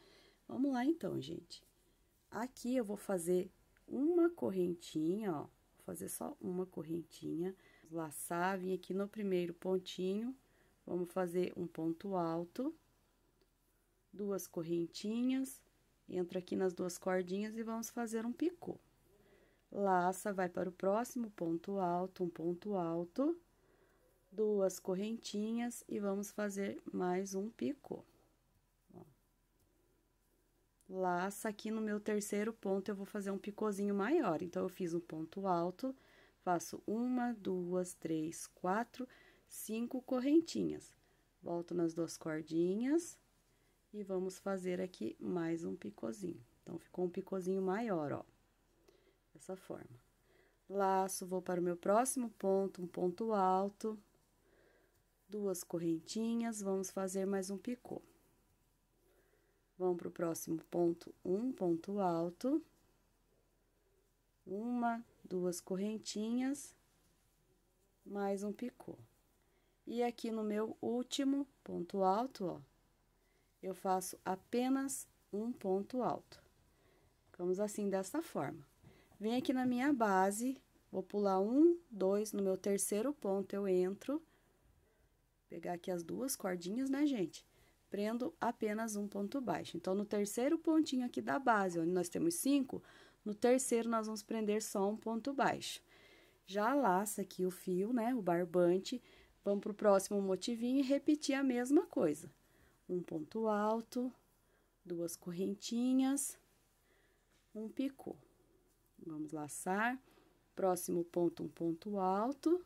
Vamos lá, então, gente. Aqui eu vou fazer uma correntinha, ó. Vou fazer só uma correntinha. Laçar, vim aqui no primeiro pontinho. Vamos fazer um ponto alto. Duas correntinhas Entra aqui nas duas cordinhas e vamos fazer um picô. Laça, vai para o próximo ponto alto, um ponto alto, duas correntinhas e vamos fazer mais um picô. Laça aqui no meu terceiro ponto, eu vou fazer um picôzinho maior. Então, eu fiz um ponto alto, faço uma, duas, três, quatro, cinco correntinhas. Volto nas duas cordinhas, e vamos fazer aqui mais um picozinho. Então, ficou um picozinho maior, ó. Dessa forma. Laço, vou para o meu próximo ponto, um ponto alto. Duas correntinhas, vamos fazer mais um picô. Vamos para o próximo ponto, um ponto alto. Uma, duas correntinhas, mais um picô. E aqui no meu último ponto alto, ó, eu faço apenas um ponto alto. Ficamos assim, desta forma. Venho aqui na minha base, vou pular um, dois, no meu terceiro ponto eu entro, pegar aqui as duas cordinhas, né, gente? Prendo apenas um ponto baixo. Então, no terceiro pontinho aqui da base, onde nós temos cinco, no terceiro nós vamos prender só um ponto baixo. Já laça aqui o fio, né, o barbante, vamos pro próximo motivinho e repetir a mesma coisa um ponto alto, duas correntinhas, um picô. Vamos laçar, próximo ponto, um ponto alto.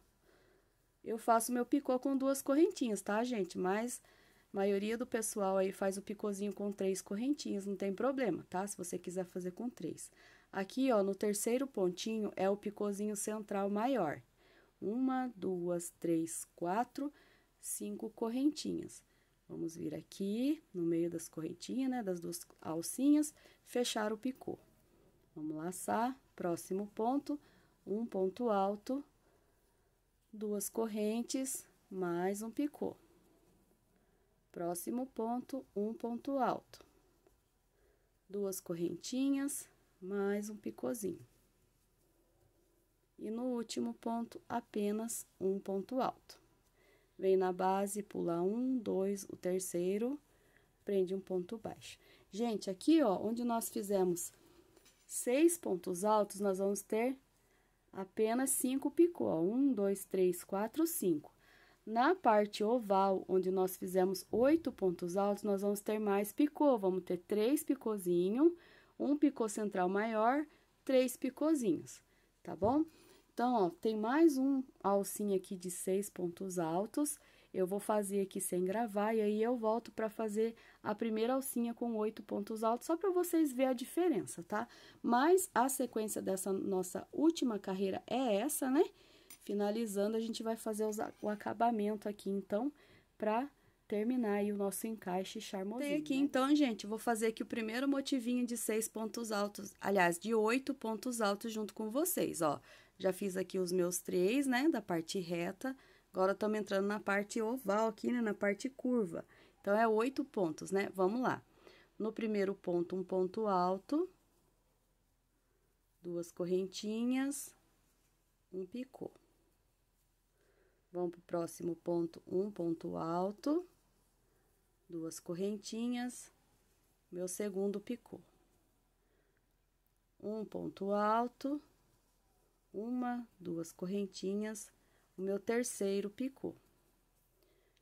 Eu faço meu picô com duas correntinhas, tá, gente? Mas a maioria do pessoal aí faz o picôzinho com três correntinhas, não tem problema, tá? Se você quiser fazer com três. Aqui, ó, no terceiro pontinho é o picôzinho central maior. Uma, duas, três, quatro, cinco correntinhas. Vamos vir aqui no meio das correntinhas, né, das duas alcinhas, fechar o picô. Vamos laçar, próximo ponto, um ponto alto, duas correntes, mais um picô. Próximo ponto, um ponto alto. Duas correntinhas, mais um picôzinho. E no último ponto, apenas um ponto alto. Vem na base, pula um, dois, o terceiro, prende um ponto baixo. Gente, aqui, ó, onde nós fizemos seis pontos altos, nós vamos ter apenas cinco picô, ó. Um, dois, três, quatro, cinco. Na parte oval, onde nós fizemos oito pontos altos, nós vamos ter mais picô. Vamos ter três picôzinho, um picô central maior, três picôzinhos, tá bom? Então, ó, tem mais um alcinha aqui de seis pontos altos. Eu vou fazer aqui sem gravar e aí eu volto para fazer a primeira alcinha com oito pontos altos, só para vocês ver a diferença, tá? Mas a sequência dessa nossa última carreira é essa, né? Finalizando, a gente vai fazer o acabamento aqui, então, para terminar aí o nosso encaixe charmosinho. Tem aqui, né? então, gente, vou fazer aqui o primeiro motivinho de seis pontos altos, aliás, de oito pontos altos junto com vocês, ó. Já fiz aqui os meus três, né, da parte reta. Agora, estamos entrando na parte oval aqui, né, na parte curva. Então, é oito pontos, né? Vamos lá. No primeiro ponto, um ponto alto, duas correntinhas, um picô. Vamos para o próximo ponto, um ponto alto, duas correntinhas, meu segundo picô. Um ponto alto, uma, duas correntinhas, o meu terceiro picô.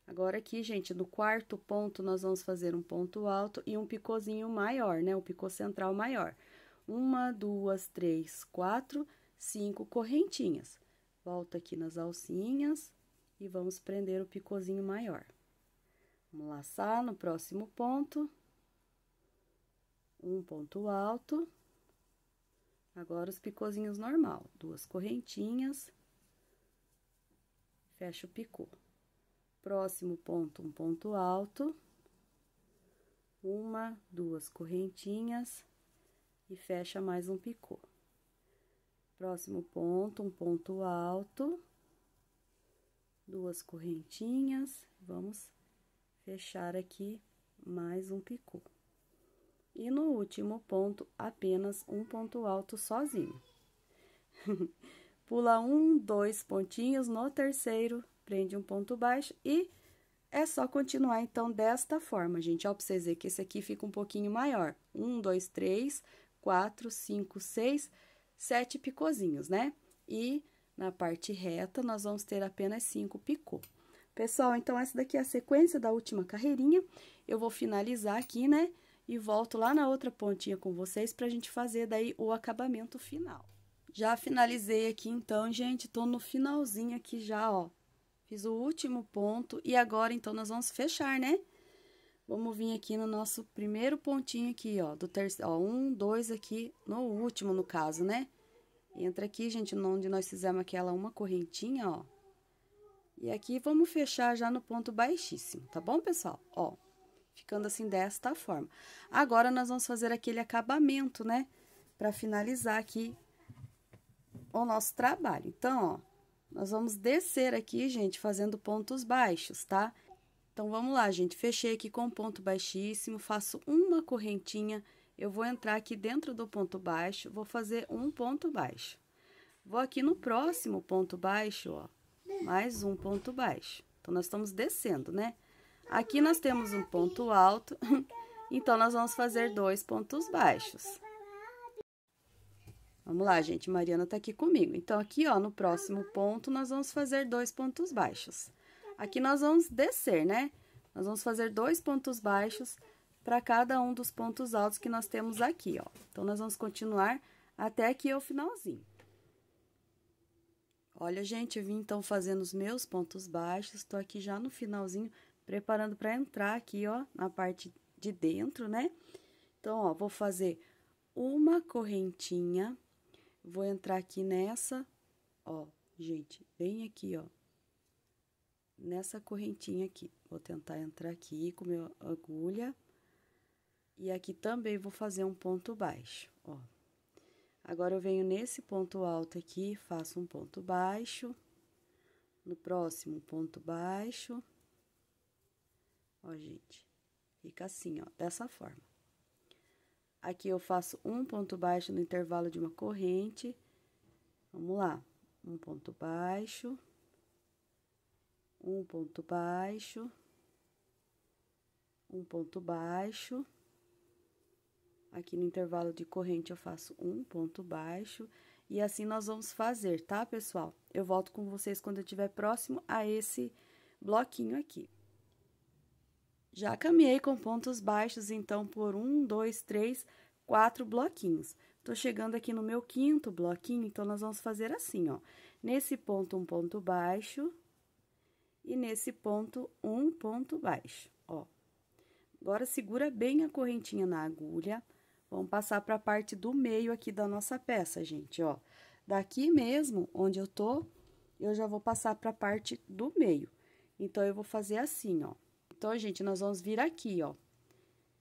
Agora aqui, gente, no quarto ponto, nós vamos fazer um ponto alto e um picôzinho maior, né? O picô central maior. Uma, duas, três, quatro, cinco correntinhas. Volto aqui nas alcinhas e vamos prender o picôzinho maior. Vamos laçar no próximo ponto. Um ponto alto. Agora, os picôzinhos normal, duas correntinhas, fecha o picô. Próximo ponto, um ponto alto, uma, duas correntinhas e fecha mais um picô. Próximo ponto, um ponto alto, duas correntinhas, vamos fechar aqui mais um picô. E no último ponto, apenas um ponto alto sozinho. [laughs] Pula um, dois pontinhos no terceiro, prende um ponto baixo e é só continuar, então, desta forma, gente. Ó, pra vocês verem que esse aqui fica um pouquinho maior. Um, dois, três, quatro, cinco, seis, sete picozinhos, né? E na parte reta, nós vamos ter apenas cinco picô. Pessoal, então, essa daqui é a sequência da última carreirinha. Eu vou finalizar aqui, né? e volto lá na outra pontinha com vocês para a gente fazer daí o acabamento final. Já finalizei aqui então, gente, tô no finalzinho aqui já, ó. Fiz o último ponto e agora então nós vamos fechar, né? Vamos vir aqui no nosso primeiro pontinho aqui, ó, do terceiro, ó, um, dois aqui, no último no caso, né? Entra aqui, gente, onde nós fizemos aquela uma correntinha, ó. E aqui vamos fechar já no ponto baixíssimo, tá bom, pessoal? Ó, Ficando assim desta forma. Agora, nós vamos fazer aquele acabamento, né? Pra finalizar aqui o nosso trabalho. Então, ó, nós vamos descer aqui, gente, fazendo pontos baixos, tá? Então, vamos lá, gente. Fechei aqui com ponto baixíssimo, faço uma correntinha, eu vou entrar aqui dentro do ponto baixo, vou fazer um ponto baixo. Vou aqui no próximo ponto baixo, ó, mais um ponto baixo. Então, nós estamos descendo, né? Aqui nós temos um ponto alto, [laughs] então nós vamos fazer dois pontos baixos. Vamos lá, gente, Mariana tá aqui comigo. Então, aqui, ó, no próximo ponto, nós vamos fazer dois pontos baixos. Aqui nós vamos descer, né? Nós vamos fazer dois pontos baixos para cada um dos pontos altos que nós temos aqui, ó. Então, nós vamos continuar até aqui o finalzinho. Olha, gente, eu vim então fazendo os meus pontos baixos, tô aqui já no finalzinho, preparando para entrar aqui, ó, na parte de dentro, né? Então, ó, vou fazer uma correntinha, vou entrar aqui nessa, ó, gente, bem aqui, ó, nessa correntinha aqui. Vou tentar entrar aqui com minha agulha. E aqui também vou fazer um ponto baixo, ó. Agora, eu venho nesse ponto alto aqui, faço um ponto baixo. No próximo, ponto baixo. Ó, gente, fica assim, ó, dessa forma. Aqui eu faço um ponto baixo no intervalo de uma corrente. Vamos lá. Um ponto baixo. Um ponto baixo. Um ponto baixo. Aqui no intervalo de corrente eu faço um ponto baixo. E assim nós vamos fazer, tá, pessoal? Eu volto com vocês quando eu estiver próximo a esse bloquinho aqui. Já caminhei com pontos baixos, então, por um, dois, três, quatro bloquinhos. Tô chegando aqui no meu quinto bloquinho, então, nós vamos fazer assim, ó. Nesse ponto, um ponto baixo, e nesse ponto, um ponto baixo, ó. Agora, segura bem a correntinha na agulha. Vamos passar para a parte do meio aqui da nossa peça, gente, ó. Daqui mesmo, onde eu tô, eu já vou passar para a parte do meio. Então, eu vou fazer assim, ó. Então, gente, nós vamos vir aqui, ó,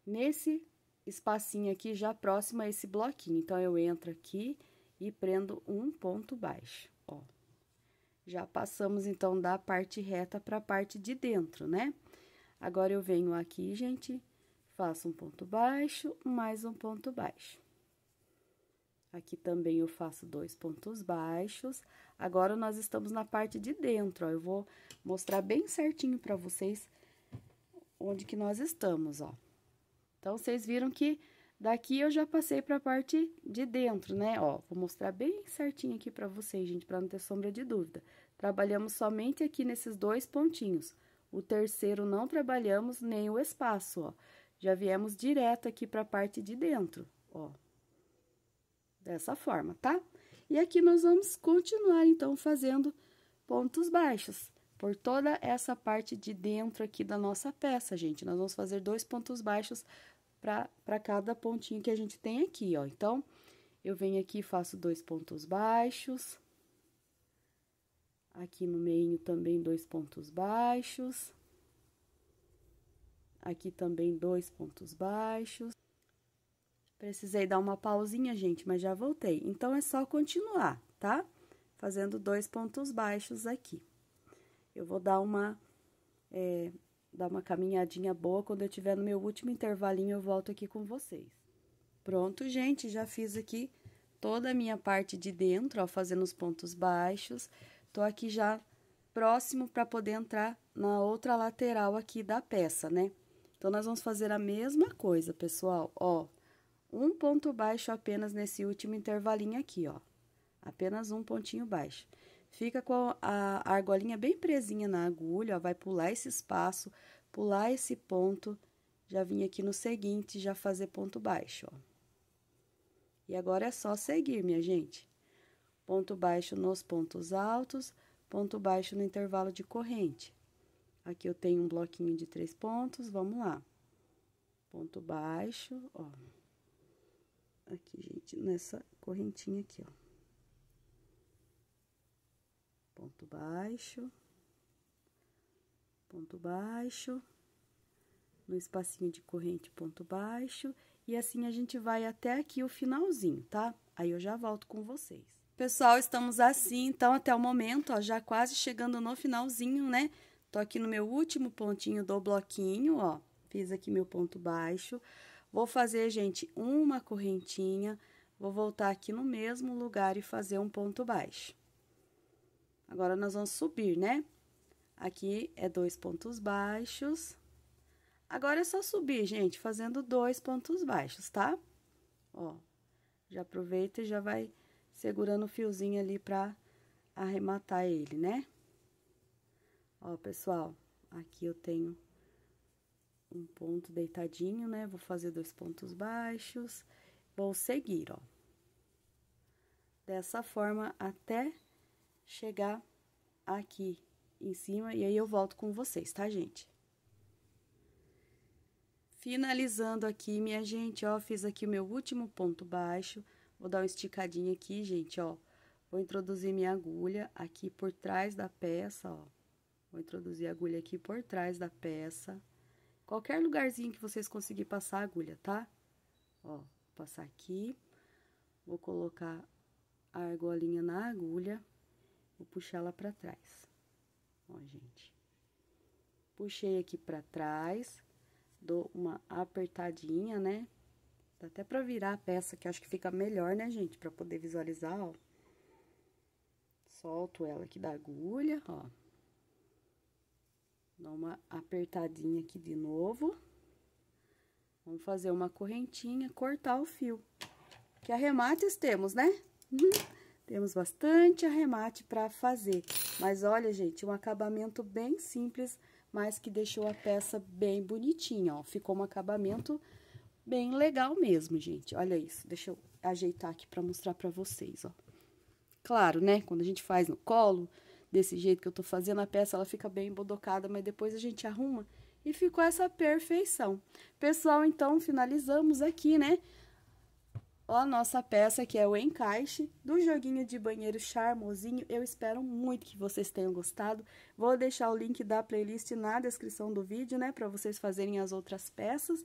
nesse espacinho aqui já próximo a esse bloquinho. Então, eu entro aqui e prendo um ponto baixo, ó. Já passamos, então, da parte reta para a parte de dentro, né? Agora, eu venho aqui, gente, faço um ponto baixo, mais um ponto baixo. Aqui também eu faço dois pontos baixos. Agora, nós estamos na parte de dentro, ó. Eu vou mostrar bem certinho para vocês onde que nós estamos, ó. Então, vocês viram que daqui eu já passei para a parte de dentro, né? Ó, vou mostrar bem certinho aqui para vocês, gente, para não ter sombra de dúvida. Trabalhamos somente aqui nesses dois pontinhos. O terceiro não trabalhamos nem o espaço, ó. Já viemos direto aqui para a parte de dentro, ó. Dessa forma, tá? E aqui nós vamos continuar, então, fazendo pontos baixos por toda essa parte de dentro aqui da nossa peça, gente. Nós vamos fazer dois pontos baixos para cada pontinho que a gente tem aqui, ó. Então, eu venho aqui e faço dois pontos baixos. Aqui no meio também dois pontos baixos. Aqui também dois pontos baixos. Precisei dar uma pausinha, gente, mas já voltei. Então, é só continuar, tá? Fazendo dois pontos baixos aqui. Eu vou dar uma é, dar uma caminhadinha boa. Quando eu tiver no meu último intervalinho, eu volto aqui com vocês. Pronto, gente, já fiz aqui toda a minha parte de dentro, ó, fazendo os pontos baixos. Tô aqui já próximo para poder entrar na outra lateral aqui da peça, né? Então, nós vamos fazer a mesma coisa, pessoal, ó. Um ponto baixo apenas nesse último intervalinho aqui, ó. Apenas um pontinho baixo. Fica com a argolinha bem presinha na agulha, ó, vai pular esse espaço, pular esse ponto, já vim aqui no seguinte, já fazer ponto baixo, ó. E agora é só seguir, minha gente. Ponto baixo nos pontos altos, ponto baixo no intervalo de corrente. Aqui eu tenho um bloquinho de três pontos, vamos lá. Ponto baixo, ó. Aqui, gente, nessa correntinha aqui, ó ponto baixo, ponto baixo, no espacinho de corrente, ponto baixo, e assim a gente vai até aqui o finalzinho, tá? Aí eu já volto com vocês. Pessoal, estamos assim, então, até o momento, ó, já quase chegando no finalzinho, né? Tô aqui no meu último pontinho do bloquinho, ó, fiz aqui meu ponto baixo. Vou fazer, gente, uma correntinha, vou voltar aqui no mesmo lugar e fazer um ponto baixo. Agora, nós vamos subir, né? Aqui é dois pontos baixos. Agora, é só subir, gente, fazendo dois pontos baixos, tá? Ó, já aproveita e já vai segurando o fiozinho ali pra arrematar ele, né? Ó, pessoal, aqui eu tenho um ponto deitadinho, né? Vou fazer dois pontos baixos, vou seguir, ó. Dessa forma, até chegar aqui em cima e aí eu volto com vocês, tá, gente? Finalizando aqui, minha gente, ó, fiz aqui o meu último ponto baixo. Vou dar uma esticadinha aqui, gente, ó. Vou introduzir minha agulha aqui por trás da peça, ó. Vou introduzir a agulha aqui por trás da peça. Qualquer lugarzinho que vocês conseguirem passar a agulha, tá? Ó, passar aqui. Vou colocar a argolinha na agulha. Vou puxá-la para trás. Ó, gente. Puxei aqui para trás, dou uma apertadinha, né? Dá até para virar a peça, que acho que fica melhor, né, gente? para poder visualizar, ó. Solto ela aqui da agulha, ó. Dou uma apertadinha aqui de novo. Vamos fazer uma correntinha, cortar o fio. Que arremates temos, né? Uhum. [laughs] Temos bastante arremate para fazer, mas olha, gente, um acabamento bem simples, mas que deixou a peça bem bonitinha, ó. Ficou um acabamento bem legal mesmo, gente. Olha isso, deixa eu ajeitar aqui para mostrar para vocês, ó. Claro, né, quando a gente faz no colo, desse jeito que eu tô fazendo a peça, ela fica bem embodocada, mas depois a gente arruma e ficou essa perfeição. Pessoal, então, finalizamos aqui, né? a nossa peça, que é o encaixe do joguinho de banheiro charmosinho. Eu espero muito que vocês tenham gostado. Vou deixar o link da playlist na descrição do vídeo, né, para vocês fazerem as outras peças.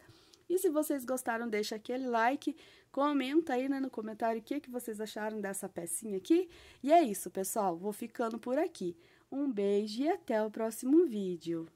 E se vocês gostaram, deixa aquele like, comenta aí né, no comentário o que, que vocês acharam dessa pecinha aqui. E é isso, pessoal. Vou ficando por aqui. Um beijo e até o próximo vídeo.